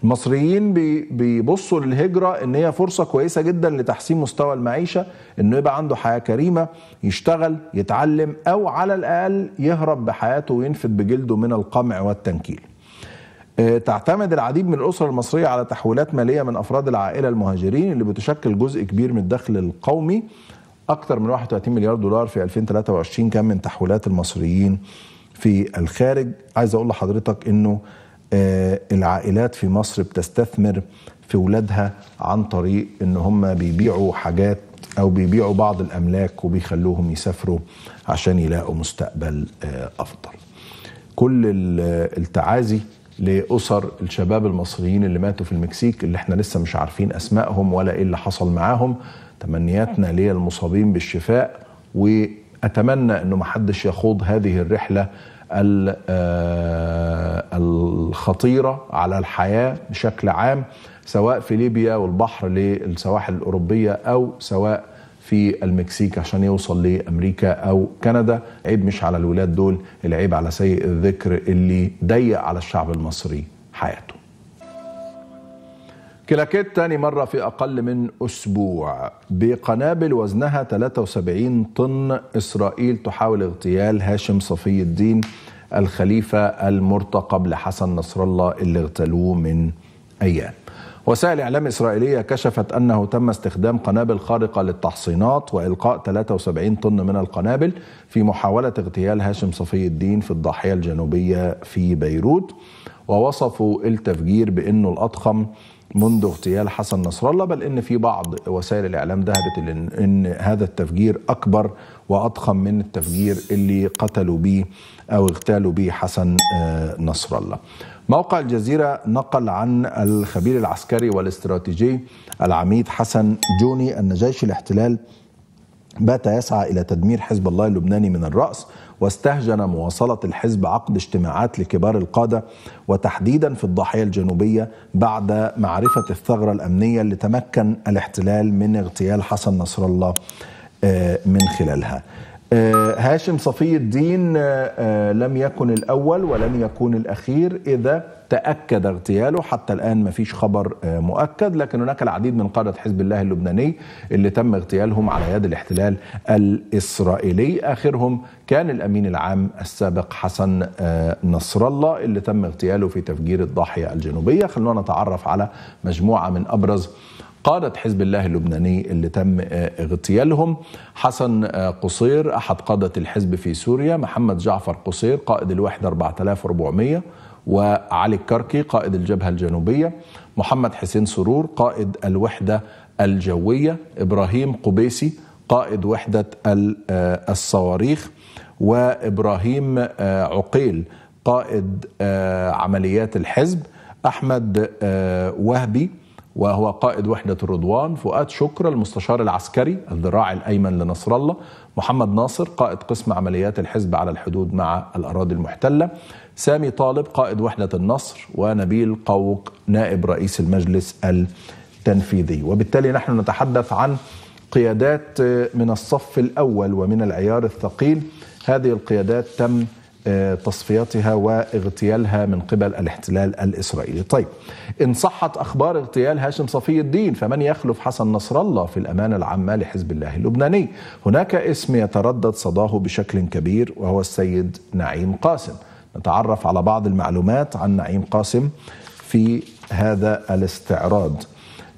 المصريين بيبصوا للهجرة ان هي فرصة كويسة جدا لتحسين مستوى المعيشة انه يبقى عنده حياة كريمة يشتغل يتعلم او على الاقل يهرب بحياته وينفد بجلده من القمع والتنكيل آه، تعتمد العديد من الأسر المصرية على تحويلات مالية من أفراد العائلة المهاجرين اللي بتشكل جزء كبير من الدخل القومي أكثر من 31 مليار دولار في 2023 كان من تحويلات المصريين في الخارج عايز أقول لحضرتك أنه آه، العائلات في مصر بتستثمر في ولادها عن طريق ان هم بيبيعوا حاجات او بيبيعوا بعض الاملاك وبيخلوهم يسافروا عشان يلاقوا مستقبل آه، افضل كل التعازي لاسر الشباب المصريين اللي ماتوا في المكسيك اللي احنا لسه مش عارفين اسمائهم ولا ايه اللي حصل معاهم تمنياتنا للمصابين بالشفاء واتمنى انه محدش يخوض هذه الرحله آه، الخطيرة على الحياة بشكل عام سواء في ليبيا والبحر للسواحل الأوروبية أو سواء في المكسيك عشان يوصل لامريكا او كندا عيب مش على الولاد دول العيب على سيء الذكر اللي ضيق على الشعب المصري حياته كلاكيت تاني مرة في أقل من أسبوع بقنابل وزنها 73 طن إسرائيل تحاول اغتيال هاشم صفي الدين الخليفة المرتقب لحسن نصر الله اللي اغتالوه من أيام وسائل إعلام إسرائيلية كشفت أنه تم استخدام قنابل خارقة للتحصينات وإلقاء 73 طن من القنابل في محاولة اغتيال هاشم صفي الدين في الضاحية الجنوبية في بيروت ووصفوا التفجير بأنه الأضخم منذ اغتيال حسن نصر الله بل ان في بعض وسائل الاعلام ذهبت ان هذا التفجير اكبر واضخم من التفجير اللي قتلوا به او اغتالوا به حسن آه، نصر الله. موقع الجزيره نقل عن الخبير العسكري والاستراتيجي العميد حسن جوني ان جيش الاحتلال بات يسعى الى تدمير حزب الله اللبناني من الراس واستهجن مواصلة الحزب عقد اجتماعات لكبار القادة وتحديدا في الضاحية الجنوبية بعد معرفة الثغرة الأمنية اللي تمكن الاحتلال من اغتيال حسن نصر الله آه، من خلالها آه، هاشم صفي الدين آه، آه، لم يكن الأول ولن يكون الأخير إذا تأكد اغتياله حتى الآن ما فيش خبر مؤكد لكن هناك العديد من قادة حزب الله اللبناني اللي تم اغتيالهم على يد الاحتلال الإسرائيلي آخرهم كان الأمين العام السابق حسن نصر الله اللي تم اغتياله في تفجير الضاحية الجنوبية خلونا نتعرف على مجموعة من أبرز قادة حزب الله اللبناني اللي تم آه، اغتيالهم حسن آه، قصير أحد قادة الحزب في سوريا محمد جعفر قصير قائد الوحدة 4400 وعلي الكركي قائد الجبهة الجنوبية محمد حسين سرور قائد الوحدة الجوية إبراهيم قبيسي قائد وحدة آه، الصواريخ وإبراهيم عقيل قائد عمليات الحزب أحمد وهبي وهو قائد وحدة الرضوان فؤاد شكر المستشار العسكري الذراع الأيمن لنصر الله محمد ناصر قائد قسم عمليات الحزب على الحدود مع الأراضي المحتلة سامي طالب قائد وحدة النصر ونبيل قوق نائب رئيس المجلس التنفيذي وبالتالي نحن نتحدث عن قيادات من الصف الأول ومن العيار الثقيل هذه القيادات تم تصفيتها واغتيالها من قبل الاحتلال الاسرائيلي. طيب ان صحت اخبار اغتيال هاشم صفي الدين فمن يخلف حسن نصر الله في الامانه العامه لحزب الله اللبناني؟ هناك اسم يتردد صداه بشكل كبير وهو السيد نعيم قاسم. نتعرف على بعض المعلومات عن نعيم قاسم في هذا الاستعراض.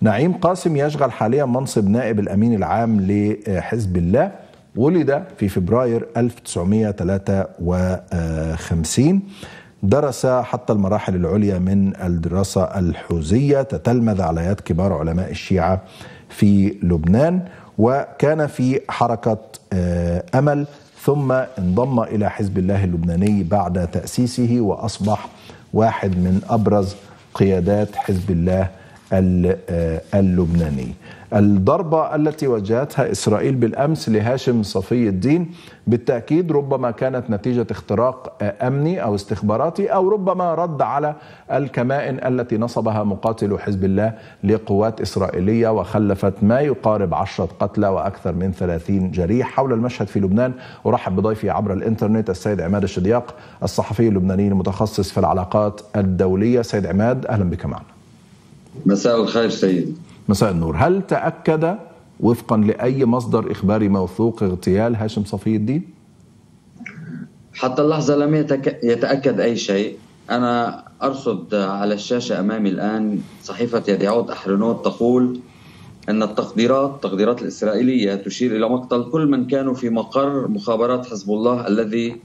نعيم قاسم يشغل حاليا منصب نائب الامين العام لحزب الله ولد في فبراير 1953 درس حتى المراحل العليا من الدراسة الحوزية تتلمذ على يد كبار علماء الشيعة في لبنان وكان في حركة آه، أمل ثم انضم إلى حزب الله اللبناني بعد تأسيسه وأصبح واحد من أبرز قيادات حزب الله آه، اللبناني الضربة التي وجهتها إسرائيل بالأمس لهاشم صفي الدين بالتأكيد ربما كانت نتيجة اختراق آه، أمني أو استخباراتي أو ربما رد على الكمائن التي نصبها مقاتلو حزب الله لقوات إسرائيلية وخلفت ما يقارب عشرة قتلى وأكثر من ثلاثين جريح حول المشهد في لبنان أرحب بضيفي عبر الإنترنت السيد عماد الشدياق الصحفي اللبناني المتخصص في العلاقات الدولية سيد عماد أهلا بك معنا مساء الخير سيدي مساء النور هل تأكد وفقا لأي مصدر إخباري موثوق اغتيال هاشم صفي الدين؟ حتى اللحظة لم يتأكد أي شيء أنا أرصد على الشاشة أمامي الآن صحيفة يديعود أحرنوت تقول أن التقديرات التقديرات الإسرائيلية تشير إلى مقتل كل من كانوا في مقر مخابرات حزب الله الذي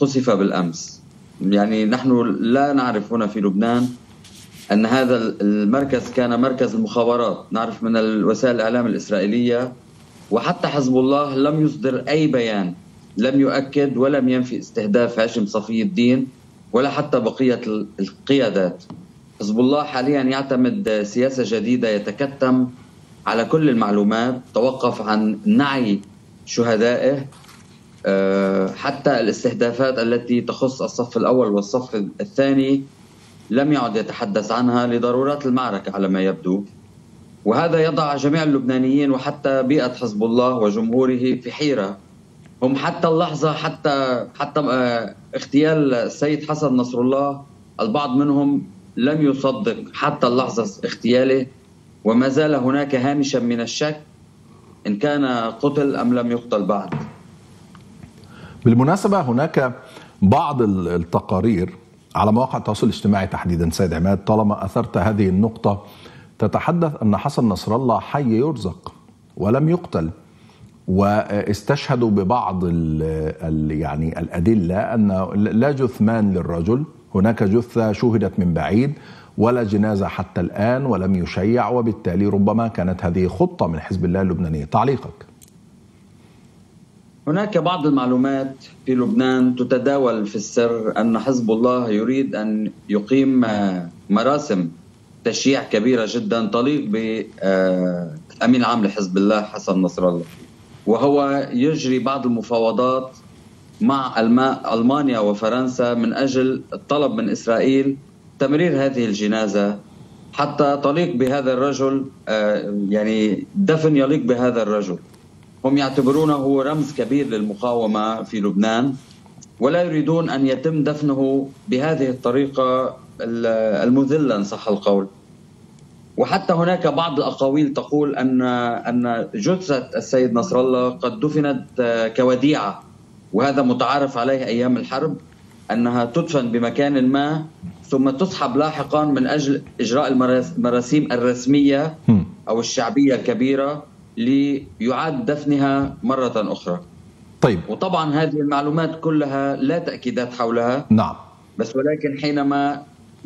قصف بالأمس يعني نحن لا نعرف هنا في لبنان أن هذا المركز كان مركز المخابرات نعرف من وسائل الإعلام الإسرائيلية وحتى حزب الله لم يصدر أي بيان لم يؤكد ولم ينفي استهداف هاشم صفي الدين ولا حتى بقية القيادات حزب الله حاليا يعتمد سياسة جديدة يتكتم على كل المعلومات توقف عن نعي شهدائه آه، حتى الاستهدافات التي تخص الصف الأول والصف الثاني لم يعد يتحدث عنها لضرورات المعركة على ما يبدو وهذا يضع جميع اللبنانيين وحتى بيئة حزب الله وجمهوره في حيرة هم حتى اللحظة حتى حتى آه، اغتيال السيد حسن نصر الله البعض منهم لم يصدق حتى اللحظة اغتياله وما زال هناك هامشا من الشك إن كان قتل أم لم يقتل بعد بالمناسبة هناك بعض التقارير على مواقع التواصل الاجتماعي تحديدا سيد عماد طالما اثرت هذه النقطه تتحدث ان حسن نصر الله حي يرزق ولم يقتل واستشهدوا ببعض ال الـ يعني الادله ان لا جثمان للرجل هناك جثه شوهدت من بعيد ولا جنازه حتى الان ولم يشيع وبالتالي ربما كانت هذه خطه من حزب الله اللبناني تعليقك هناك بعض المعلومات في لبنان تتداول في السر أن حزب الله يريد أن يقيم مراسم تشييع كبيرة جدا تليق بأمين آه، العام لحزب الله حسن نصر الله وهو يجري بعض المفاوضات مع ألمانيا وفرنسا من أجل الطلب من إسرائيل تمرير هذه الجنازة حتى تليق بهذا الرجل آه، يعني دفن يليق بهذا الرجل هم يعتبرونه رمز كبير للمقاومه في لبنان ولا يريدون ان يتم دفنه بهذه الطريقه المذله ان صح القول. وحتى هناك بعض الاقاويل تقول ان ان جثه السيد نصر الله قد دفنت كوديعه وهذا متعارف عليه ايام الحرب انها تدفن بمكان ما ثم تسحب لاحقا من اجل اجراء المراسيم الرسميه او الشعبيه الكبيره ليعاد دفنها مرة أخرى طيب وطبعا هذه المعلومات كلها لا تأكيدات حولها نعم بس ولكن حينما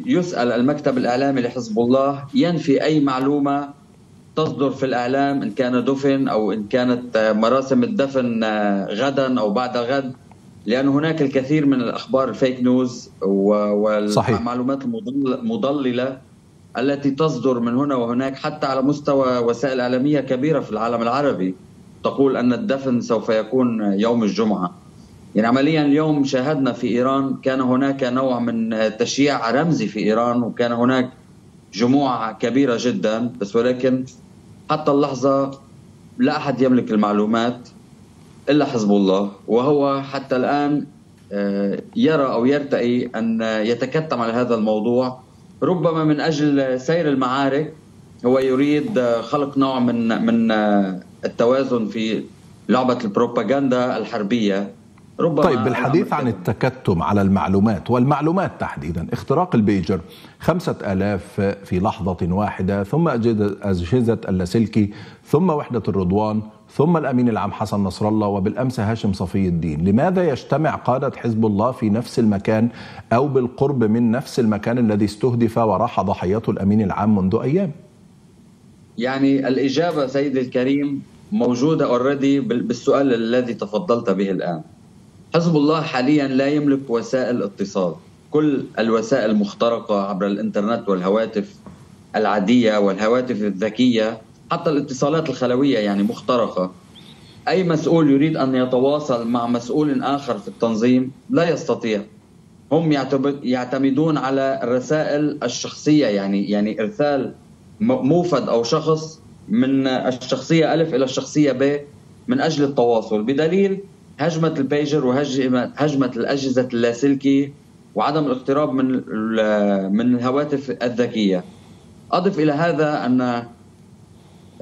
يسأل المكتب الإعلامي لحزب الله ينفي أي معلومة تصدر في الإعلام إن كان دفن أو إن كانت مراسم الدفن غدا أو بعد غد لأن هناك الكثير من الأخبار الفيك نيوز والمعلومات المضللة التي تصدر من هنا وهناك حتى على مستوى وسائل اعلاميه كبيره في العالم العربي تقول ان الدفن سوف يكون يوم الجمعه. يعني عمليا اليوم شاهدنا في ايران كان هناك نوع من تشييع رمزي في ايران وكان هناك جموع كبيره جدا بس ولكن حتى اللحظه لا احد يملك المعلومات الا حزب الله وهو حتى الان آه، يرى او يرتئي ان يتكتم على هذا الموضوع ربما من اجل سير المعارك هو يريد خلق نوع من من التوازن في لعبه البروباغندا الحربيه ربما طيب بالحديث عن التكتم على المعلومات والمعلومات تحديدا اختراق البيجر خمسة ألاف في لحظة واحدة ثم أجهزة اللاسلكي ثم وحدة الرضوان ثم الأمين العام حسن نصر الله وبالأمس هاشم صفي الدين لماذا يجتمع قادة حزب الله في نفس المكان أو بالقرب من نفس المكان الذي استهدف وراح ضحيته الأمين العام منذ أيام يعني الإجابة سيدي الكريم موجودة اوريدي بالسؤال الذي تفضلت به الآن حزب الله حاليا لا يملك وسائل اتصال كل الوسائل مخترقة عبر الإنترنت والهواتف العادية والهواتف الذكية حتى الاتصالات الخلويه يعني مخترقه اي مسؤول يريد ان يتواصل مع مسؤول اخر في التنظيم لا يستطيع هم يعتمدون على الرسائل الشخصيه يعني يعني ارسال موفد او شخص من الشخصيه الف الى الشخصيه ب من اجل التواصل بدليل هجمه البيجر وهجمه هجمه الاجهزه اللاسلكي وعدم الاقتراب من من الهواتف الذكيه. اضف الى هذا ان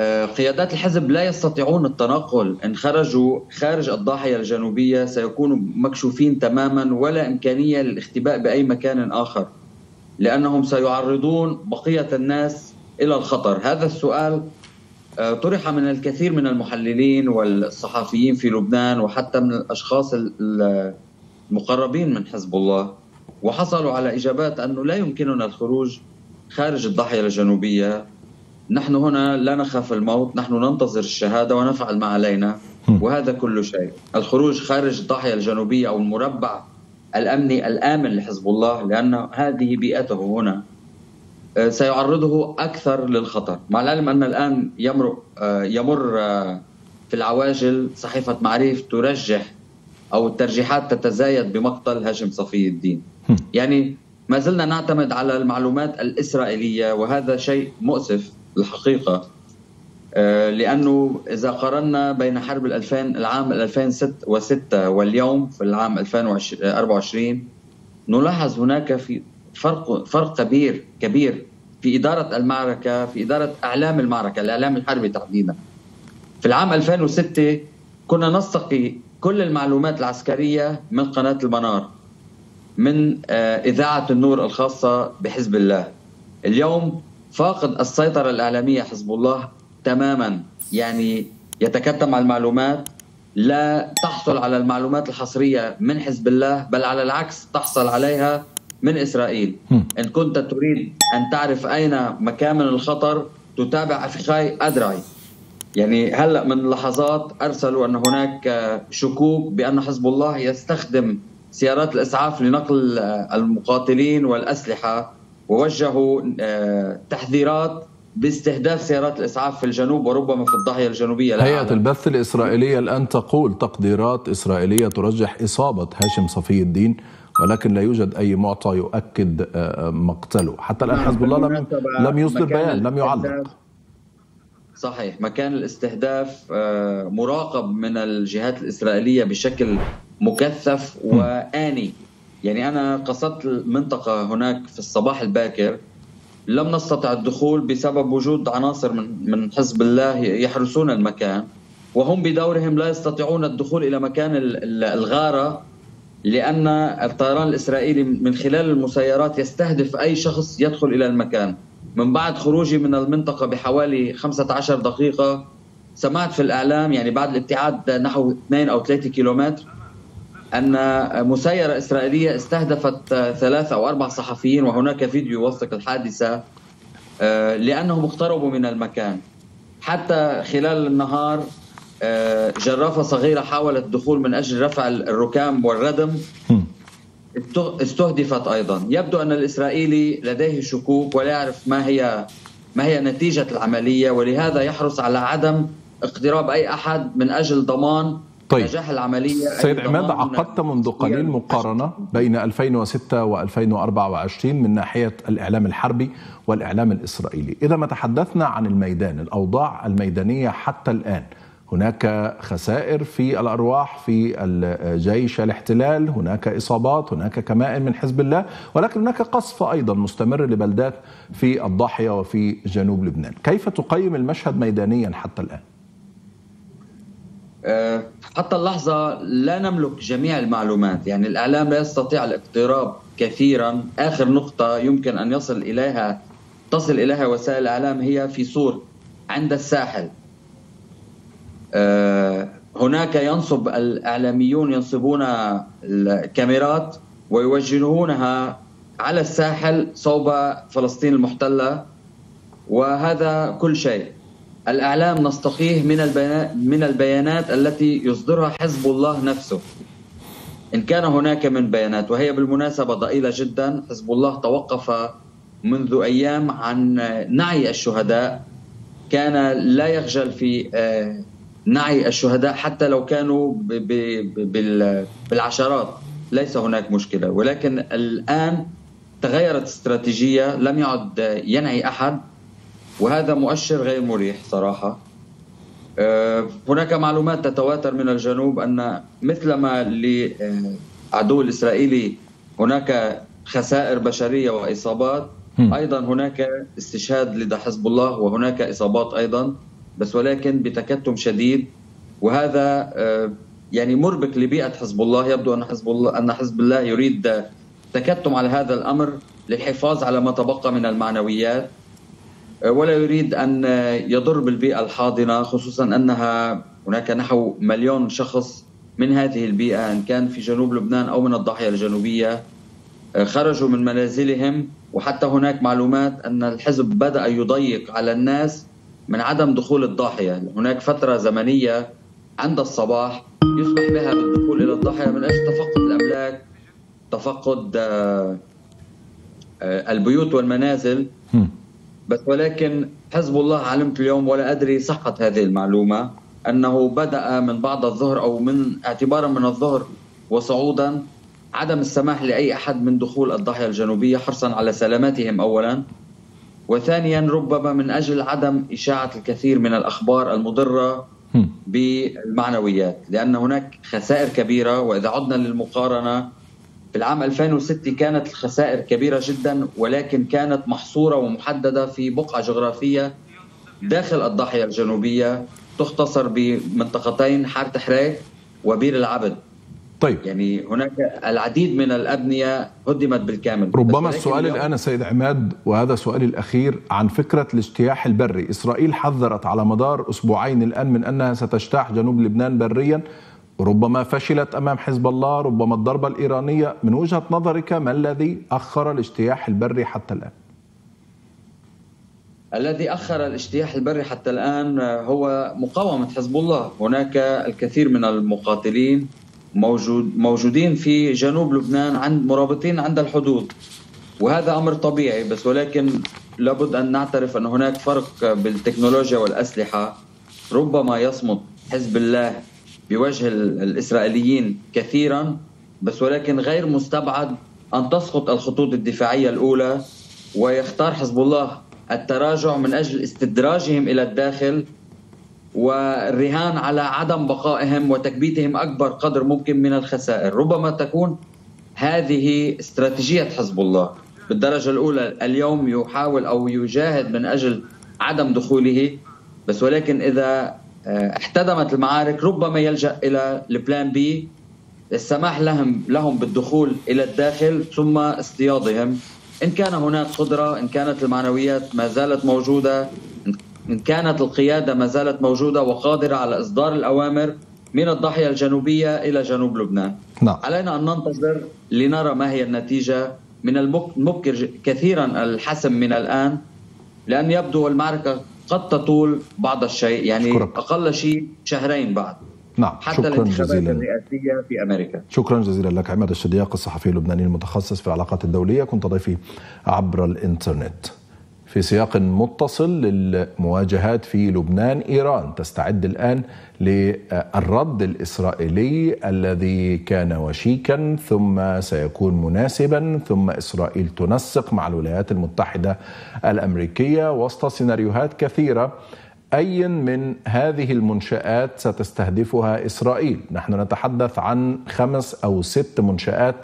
آه، قيادات الحزب لا يستطيعون التنقل إن خرجوا خارج الضاحية الجنوبية سيكونوا مكشوفين تماما ولا إمكانية للاختباء بأي مكان آخر لأنهم سيعرضون بقية الناس إلى الخطر هذا السؤال آه، طرح من الكثير من المحللين والصحفيين في لبنان وحتى من الأشخاص المقربين من حزب الله وحصلوا على إجابات أنه لا يمكننا الخروج خارج الضاحية الجنوبية نحن هنا لا نخاف الموت نحن ننتظر الشهادة ونفعل ما علينا وهذا كل شيء الخروج خارج الضاحية الجنوبية أو المربع الأمني الآمن لحزب الله لأن هذه بيئته هنا آه، سيعرضه أكثر للخطر مع العلم أن الآن يمر, آه، يمر آه، في العواجل صحيفة معريف ترجح أو الترجيحات تتزايد بمقتل هاشم صفي الدين يعني ما زلنا نعتمد على المعلومات الإسرائيلية وهذا شيء مؤسف الحقيقة آه، لأنه إذا قارنا بين حرب 2000 العام 2006 واليوم في العام 2024 نلاحظ هناك في فرق فرق كبير كبير في إدارة المعركة في إدارة إعلام المعركة الإعلام الحربي تحديدا في العام 2006 كنا نستقي كل المعلومات العسكرية من قناة المنار من آه، إذاعة النور الخاصة بحزب الله اليوم فاقد السيطرة الإعلامية حزب الله تماما يعني يتكتم على المعلومات لا تحصل على المعلومات الحصرية من حزب الله بل على العكس تحصل عليها من إسرائيل إن كنت تريد أن تعرف أين مكامن الخطر تتابع أفخاي أدرعي يعني هلأ من لحظات أرسلوا أن هناك آه، شكوك بأن حزب الله يستخدم سيارات الاسعاف لنقل المقاتلين والاسلحه ووجهوا آه، تحذيرات باستهداف سيارات الاسعاف في الجنوب وربما في الضاحيه الجنوبيه هيئه البث الاسرائيليه الان تقول تقديرات اسرائيليه ترجح اصابه هاشم صفي الدين ولكن لا يوجد اي معطى يؤكد آه، آه، مقتله حتى الان نعم، حزب الله لم لم يصدر بيان لم يعلق صحيح مكان الاستهداف آه، مراقب من الجهات الإسرائيلية بشكل مكثف وآني يعني أنا قصدت المنطقة هناك في الصباح الباكر لم نستطع الدخول بسبب وجود عناصر من من حزب الله يحرسون المكان وهم بدورهم لا يستطيعون الدخول الى مكان الغاره لان الطيران الاسرائيلي من خلال المسيرات يستهدف اي شخص يدخل الى المكان من بعد خروجي من المنطقة بحوالي 15 دقيقة سمعت في الإعلام يعني بعد الابتعاد نحو 2 أو 3 كيلومتر أن مسيرة إسرائيلية استهدفت ثلاثة أو أربع صحفيين وهناك فيديو يوثق الحادثة آه، لأنهم اقتربوا من المكان حتى خلال النهار آه، جرافة صغيرة حاولت الدخول من أجل رفع الركام والردم استهدفت ايضا يبدو ان الاسرائيلي لديه شكوك ولا يعرف ما هي ما هي نتيجه العمليه ولهذا يحرص على عدم اقتراب اي احد من اجل ضمان طيب. نجاح العملية سيد عماد عقدت منذ قليل مقارنة بين 2006 و2024 من ناحية الإعلام الحربي والإعلام الإسرائيلي إذا ما تحدثنا عن الميدان الأوضاع الميدانية حتى الآن هناك خسائر في الارواح في الجيش الاحتلال، هناك اصابات، هناك كمائن من حزب الله، ولكن هناك قصف ايضا مستمر لبلدات في الضاحيه وفي جنوب لبنان، كيف تقيم المشهد ميدانيا حتى الان؟ أه، حتى اللحظة لا نملك جميع المعلومات يعني الإعلام لا يستطيع الاقتراب كثيرا آخر نقطة يمكن أن يصل إليها تصل إليها وسائل الإعلام هي في سور عند الساحل آه، هناك ينصب الاعلاميون ينصبون الكاميرات ويوجهونها على الساحل صوب فلسطين المحتله وهذا كل شيء الاعلام نستقيه من من البيانات التي يصدرها حزب الله نفسه ان كان هناك من بيانات وهي بالمناسبه ضئيله جدا حزب الله توقف منذ ايام عن نعي الشهداء كان لا يخجل في آه، نعي الشهداء حتى لو كانوا بالعشرات ليس هناك مشكله ولكن الان تغيرت استراتيجيه لم يعد ينعي احد وهذا مؤشر غير مريح صراحه آه، هناك معلومات تتواتر من الجنوب ان مثلما لعدو الاسرائيلي هناك خسائر بشريه واصابات ايضا هناك استشهاد لدى حزب الله وهناك اصابات ايضا بس ولكن بتكتم شديد وهذا آه، يعني مربك لبيئه حزب الله يبدو ان حزب الله ان حزب الله يريد تكتم على هذا الامر للحفاظ على ما تبقى من المعنويات آه، ولا يريد ان يضر بالبيئه الحاضنه خصوصا انها هناك نحو مليون شخص من هذه البيئه ان كان في جنوب لبنان او من الضاحيه الجنوبيه آه، خرجوا من منازلهم وحتى هناك معلومات ان الحزب بدا يضيق على الناس من عدم دخول الضاحيه، يعني هناك فتره زمنيه عند الصباح يسمح بها بالدخول الى الضاحيه من اجل تفقد الاملاك، تفقد آه، آه، البيوت والمنازل بس ولكن حزب الله علمت اليوم ولا ادري صحه هذه المعلومه انه بدا من بعد الظهر او من اعتبارا من الظهر وصعودا عدم السماح لاي احد من دخول الضاحيه الجنوبيه حرصا على سلامتهم اولا وثانيا ربما من اجل عدم اشاعه الكثير من الاخبار المضره بالمعنويات لان هناك خسائر كبيره واذا عدنا للمقارنه في العام 2006 كانت الخسائر كبيره جدا ولكن كانت محصوره ومحدده في بقعه جغرافيه داخل الضاحيه الجنوبيه تختصر بمنطقتين حاره حريك وبير العبد طيب يعني هناك العديد من الابنيه هدمت بالكامل ربما السؤال الان سيد عماد وهذا سؤالي الاخير عن فكره الاجتياح البري، اسرائيل حذرت على مدار اسبوعين الان من انها ستجتاح جنوب لبنان بريا ربما فشلت امام حزب الله، ربما الضربه الايرانيه، من وجهه نظرك ما الذي اخر الاجتياح البري حتى الان؟ الذي اخر الاجتياح البري حتى الان هو مقاومه حزب الله، هناك الكثير من المقاتلين موجود موجودين في جنوب لبنان عند مرابطين عند الحدود وهذا امر طبيعي بس ولكن لابد ان نعترف ان هناك فرق بالتكنولوجيا والاسلحه ربما يصمت حزب الله بوجه الاسرائيليين كثيرا بس ولكن غير مستبعد ان تسقط الخطوط الدفاعيه الاولى ويختار حزب الله التراجع من اجل استدراجهم الى الداخل والرهان على عدم بقائهم وتكبيتهم اكبر قدر ممكن من الخسائر، ربما تكون هذه استراتيجيه حزب الله بالدرجه الاولى اليوم يحاول او يجاهد من اجل عدم دخوله بس ولكن اذا آه، احتدمت المعارك ربما يلجا الى البلان بي السماح لهم لهم بالدخول الى الداخل ثم اصطيادهم ان كان هناك قدره ان كانت المعنويات ما زالت موجوده إن كانت القيادة ما زالت موجودة وقادرة على إصدار الأوامر من الضاحية الجنوبية إلى جنوب لبنان نعم. علينا أن ننتظر لنرى ما هي النتيجة من المبكر كثيرا الحسم من الآن لأن يبدو المعركة قد تطول بعض الشيء يعني شكرك. أقل شيء شهرين بعد نعم حتى شكرا جزيلا الرئاسية في أمريكا شكرا جزيلا لك عماد الشدياق الصحفي اللبناني المتخصص في العلاقات الدولية كنت ضيفي عبر الإنترنت في سياق متصل للمواجهات في لبنان ايران تستعد الان للرد الاسرائيلي الذي كان وشيكا ثم سيكون مناسبا ثم اسرائيل تنسق مع الولايات المتحده الامريكيه وسط سيناريوهات كثيره أي من هذه المنشآت ستستهدفها إسرائيل نحن نتحدث عن خمس أو ست منشآت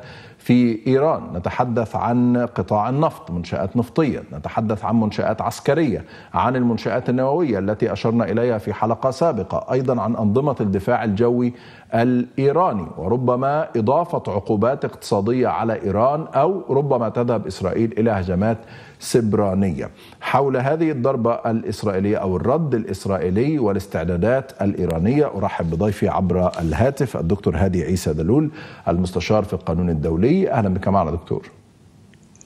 في ايران، نتحدث عن قطاع النفط، منشات نفطيه، نتحدث عن منشات عسكريه، عن المنشات النوويه التي اشرنا اليها في حلقه سابقه، ايضا عن انظمه الدفاع الجوي الايراني، وربما اضافه عقوبات اقتصاديه على ايران او ربما تذهب اسرائيل الى هجمات سبرانية حول هذه الضربة الإسرائيلية أو الرد الإسرائيلي والاستعدادات الإيرانية أرحب بضيفي عبر الهاتف الدكتور هادي عيسى دلول المستشار في القانون الدولي أهلا بك معنا دكتور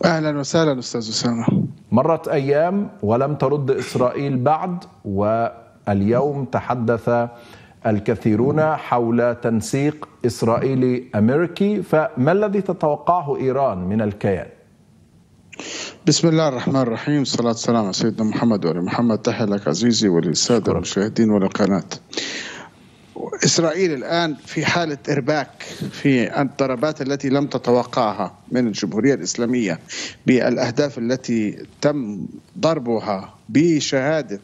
أهلا وسهلا أستاذ أسامة مرت أيام ولم ترد إسرائيل بعد واليوم تحدث الكثيرون حول تنسيق إسرائيلي أمريكي فما الذي تتوقعه إيران من الكيان؟ بسم الله الرحمن الرحيم صلاة والسلام على سيدنا محمد وعلى محمد تحيا لك عزيزي وللسادة المشاهدين وللقناة إسرائيل الآن في حالة إرباك في الضربات التي لم تتوقعها من الجمهورية الإسلامية بالأهداف التي تم ضربها بشهادة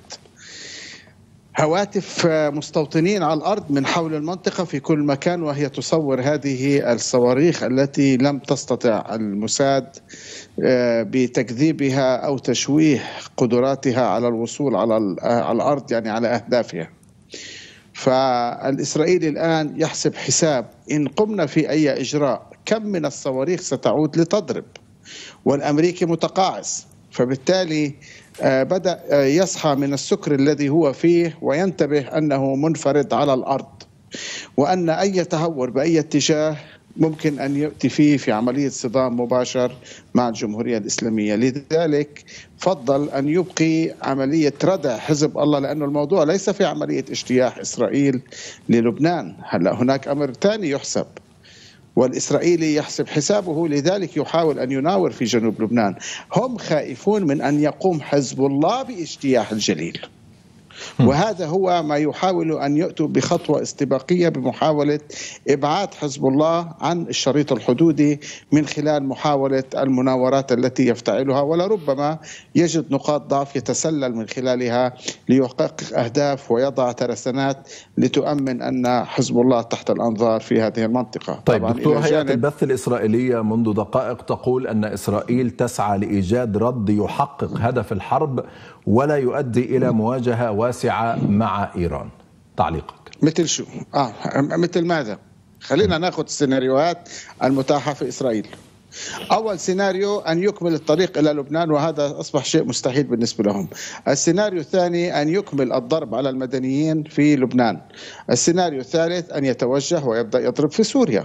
هواتف مستوطنين على الارض من حول المنطقه في كل مكان وهي تصور هذه الصواريخ التي لم تستطع الموساد آه، بتكذيبها او تشويه قدراتها على الوصول آه، على الارض يعني على اهدافها. فالاسرائيلي الان يحسب حساب ان قمنا في اي اجراء كم من الصواريخ ستعود لتضرب والامريكي متقاعس فبالتالي آه، بدأ آه، يصحى من السكر الذي هو فيه وينتبه أنه منفرد على الأرض وأن أي تهور بأي اتجاه ممكن أن يؤتي فيه في عملية صدام مباشر مع الجمهورية الإسلامية لذلك فضل أن يبقي عملية ردع حزب الله لأن الموضوع ليس في عملية اجتياح إسرائيل للبنان هلأ هناك أمر ثاني يحسب والإسرائيلي يحسب حسابه لذلك يحاول أن يناور في جنوب لبنان هم خائفون من أن يقوم حزب الله باجتياح الجليل وهذا هو ما يحاول أن يؤتوا بخطوة استباقية بمحاولة إبعاد حزب الله عن الشريط الحدودي من خلال محاولة المناورات التي يفتعلها ولربما يجد نقاط ضعف يتسلل من خلالها ليحقق أهداف ويضع ترسانات لتؤمن أن حزب الله تحت الأنظار في هذه المنطقة طيب طبعا دكتور هيئة البث الإسرائيلية منذ دقائق تقول أن إسرائيل تسعى لإيجاد رد يحقق هدف الحرب ولا يؤدي إلى مواجهة واسعة مع إيران تعليقك مثل شو؟ آه مثل ماذا؟ خلينا ناخذ السيناريوهات المتاحة في إسرائيل أول سيناريو أن يكمل الطريق إلى لبنان وهذا أصبح شيء مستحيل بالنسبة لهم السيناريو الثاني أن يكمل الضرب على المدنيين في لبنان السيناريو الثالث أن يتوجه ويبدأ يضرب في سوريا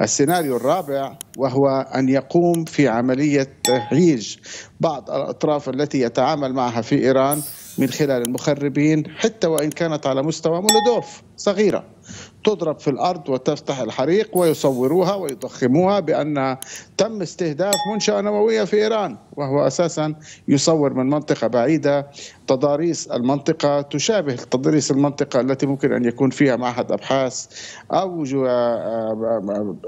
السيناريو الرابع وهو أن يقوم في عملية تهيج بعض الأطراف التي يتعامل معها في إيران من خلال المخربين حتى وإن كانت على مستوى مولودوف صغيرة تضرب في الارض وتفتح الحريق ويصوروها ويضخموها بان تم استهداف منشاه نوويه في ايران وهو أساسا يصور من منطقة بعيدة تضاريس المنطقة تشابه تضاريس المنطقة التي ممكن أن يكون فيها معهد أبحاث أو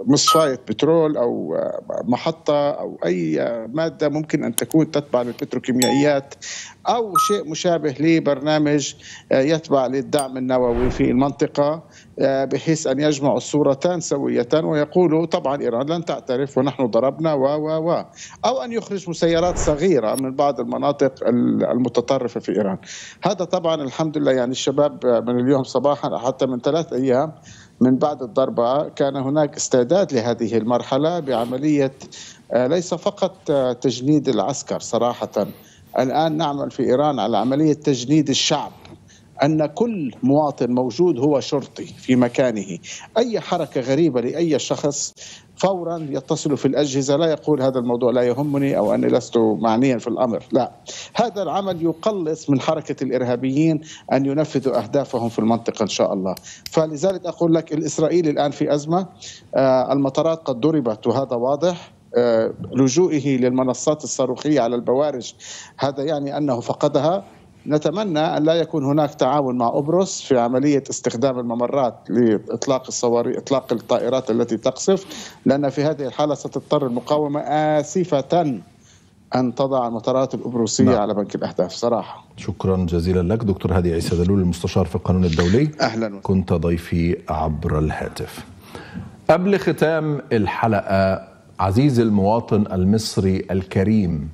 مصفاية بترول أو محطة أو أي مادة ممكن أن تكون تتبع للبتروكيميائيات أو شيء مشابه لبرنامج يتبع للدعم النووي في المنطقة بحيث أن يجمعوا الصورتان سويتان ويقولوا طبعا إيران لن تعترف ونحن ضربنا و و و أو أن يخرج مسيرات تيارات صغيره من بعض المناطق المتطرفه في ايران. هذا طبعا الحمد لله يعني الشباب من اليوم صباحا حتى من ثلاث ايام من بعد الضربه كان هناك استعداد لهذه المرحله بعمليه آه، ليس فقط آه، تجنيد العسكر صراحه الان نعمل في ايران على عمليه تجنيد الشعب ان كل مواطن موجود هو شرطي في مكانه اي حركه غريبه لاي شخص فورا يتصلوا في الأجهزة لا يقول هذا الموضوع لا يهمني أو أني لست معنيا في الأمر لا هذا العمل يقلص من حركة الإرهابيين أن ينفذوا أهدافهم في المنطقة إن شاء الله فلذلك أقول لك الإسرائيلي الآن في أزمة آه، المطارات قد ضربت وهذا واضح آه، لجوئه للمنصات الصاروخية على البوارج هذا يعني أنه فقدها نتمنى أن لا يكون هناك تعاون مع أبرس في عملية استخدام الممرات لإطلاق الصواريخ إطلاق الطائرات التي تقصف لأن في هذه الحالة ستضطر المقاومة آسفة أن تضع المطارات الأبروسية نعم. على بنك الأهداف صراحة شكرا جزيلا لك دكتور هادي عيسى دلول المستشار في القانون الدولي أهلا كنت ضيفي عبر الهاتف قبل ختام الحلقة عزيزي المواطن المصري الكريم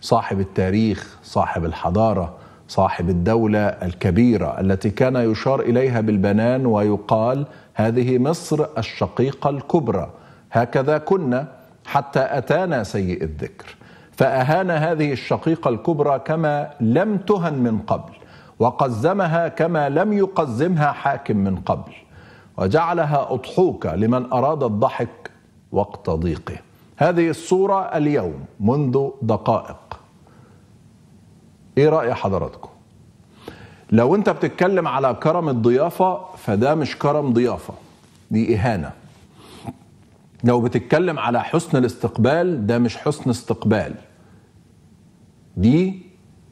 صاحب التاريخ صاحب الحضاره صاحب الدولة الكبيرة التي كان يشار إليها بالبنان ويقال هذه مصر الشقيقة الكبرى هكذا كنا حتى أتانا سيء الذكر فأهان هذه الشقيقة الكبرى كما لم تهن من قبل وقزمها كما لم يقزمها حاكم من قبل وجعلها أضحوكة لمن أراد الضحك وقت ضيقه هذه الصورة اليوم منذ دقائق ايه رأي حضراتكم لو انت بتتكلم على كرم الضيافة فده مش كرم ضيافة دي إهانة لو بتتكلم على حسن الاستقبال ده مش حسن استقبال دي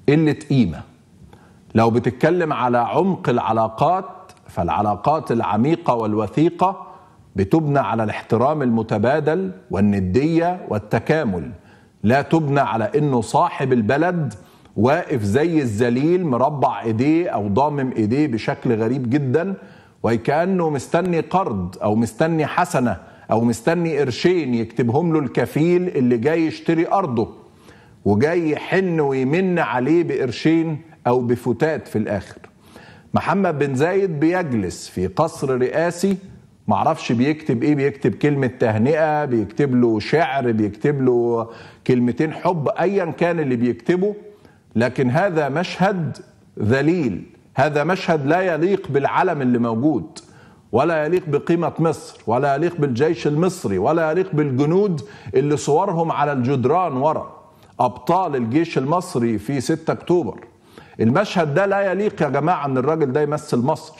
قلة قيمة لو بتتكلم على عمق العلاقات فالعلاقات العميقة والوثيقة بتبنى على الاحترام المتبادل والندية والتكامل لا تبنى على انه صاحب البلد واقف زي الذليل مربع ايديه او ضامم ايديه بشكل غريب جدا وكانه مستني قرض او مستني حسنه او مستني قرشين يكتبهم له الكفيل اللي جاي يشتري ارضه وجاي يحن ويمن عليه بقرشين او بفتات في الاخر محمد بن زايد بيجلس في قصر رئاسي معرفش بيكتب ايه بيكتب كلمة تهنئة بيكتب له شعر بيكتب له كلمتين حب ايا كان اللي بيكتبه لكن هذا مشهد ذليل هذا مشهد لا يليق بالعلم اللي موجود ولا يليق بقيمة مصر ولا يليق بالجيش المصري ولا يليق بالجنود اللي صورهم على الجدران ورا أبطال الجيش المصري في 6 أكتوبر المشهد ده لا يليق يا جماعة أن الراجل ده يمثل مصر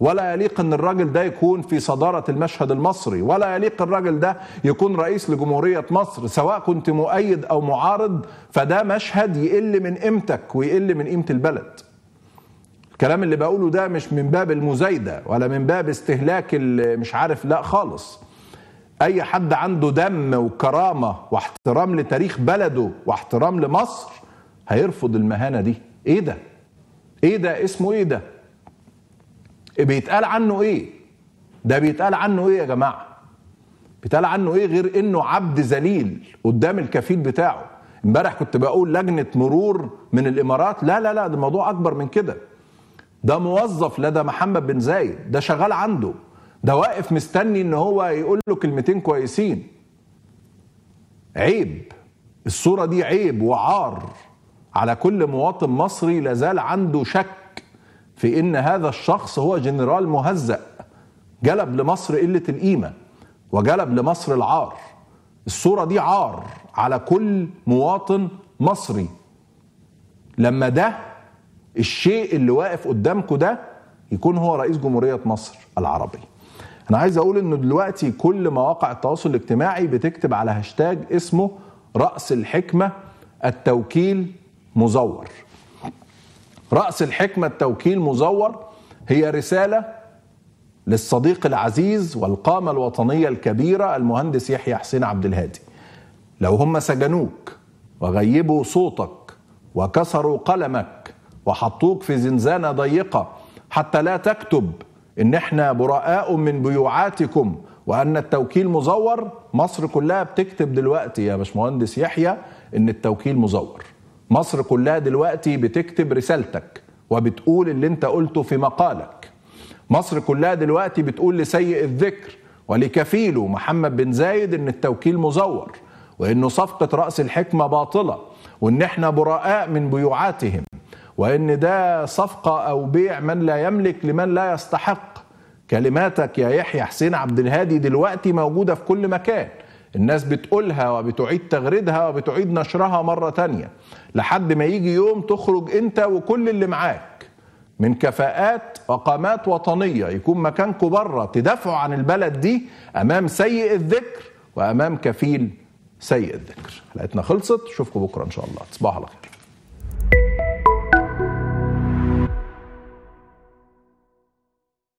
ولا يليق ان الراجل ده يكون في صداره المشهد المصري ولا يليق الراجل ده يكون رئيس لجمهوريه مصر سواء كنت مؤيد او معارض فده مشهد يقل من قيمتك ويقل من قيمه البلد الكلام اللي بقوله ده مش من باب المزايده ولا من باب استهلاك مش عارف لا خالص اي حد عنده دم وكرامه واحترام لتاريخ بلده واحترام لمصر هيرفض المهانه دي ايه ده ايه ده اسمه ايه ده بيتقال عنه ايه ده بيتقال عنه ايه يا جماعه بيتقال عنه ايه غير انه عبد ذليل قدام الكفيل بتاعه امبارح كنت بقول لجنه مرور من الامارات لا لا لا ده الموضوع اكبر من كده ده موظف لدى محمد بن زايد ده شغال عنده ده واقف مستني ان هو يقول له كلمتين كويسين عيب الصوره دي عيب وعار على كل مواطن مصري لازال عنده شك في ان هذا الشخص هو جنرال مهزأ جلب لمصر قله القيمه وجلب لمصر العار الصوره دي عار على كل مواطن مصري لما ده الشيء اللي واقف قدامكم ده يكون هو رئيس جمهوريه مصر العربيه انا عايز اقول انه دلوقتي كل مواقع التواصل الاجتماعي بتكتب على هاشتاج اسمه راس الحكمه التوكيل مزور رأس الحكمة التوكيل مزور هي رسالة للصديق العزيز والقامة الوطنية الكبيرة المهندس يحيى حسين عبد الهادي لو هم سجنوك وغيبوا صوتك وكسروا قلمك وحطوك في زنزانة ضيقة حتى لا تكتب ان احنا براء من بيوعاتكم وان التوكيل مزور مصر كلها بتكتب دلوقتي يا باشمهندس يحيى ان التوكيل مزور مصر كلها دلوقتي بتكتب رسالتك وبتقول اللي انت قلته في مقالك مصر كلها دلوقتي بتقول لسيء الذكر ولكفيله محمد بن زايد ان التوكيل مزور وانه صفقه راس الحكمه باطله وان احنا براء من بيوعاتهم وان ده صفقه او بيع من لا يملك لمن لا يستحق كلماتك يا يحيى حسين عبد الهادي دلوقتي موجوده في كل مكان الناس بتقولها وبتعيد تغريدها وبتعيد نشرها مرة تانية لحد ما يجي يوم تخرج انت وكل اللي معاك من كفاءات وقامات وطنية يكون مكانكم بره تدافعوا عن البلد دي أمام سيء الذكر وأمام كفيل سيء الذكر حلقتنا خلصت شوفكم بكرة إن شاء الله تصبحوا على خير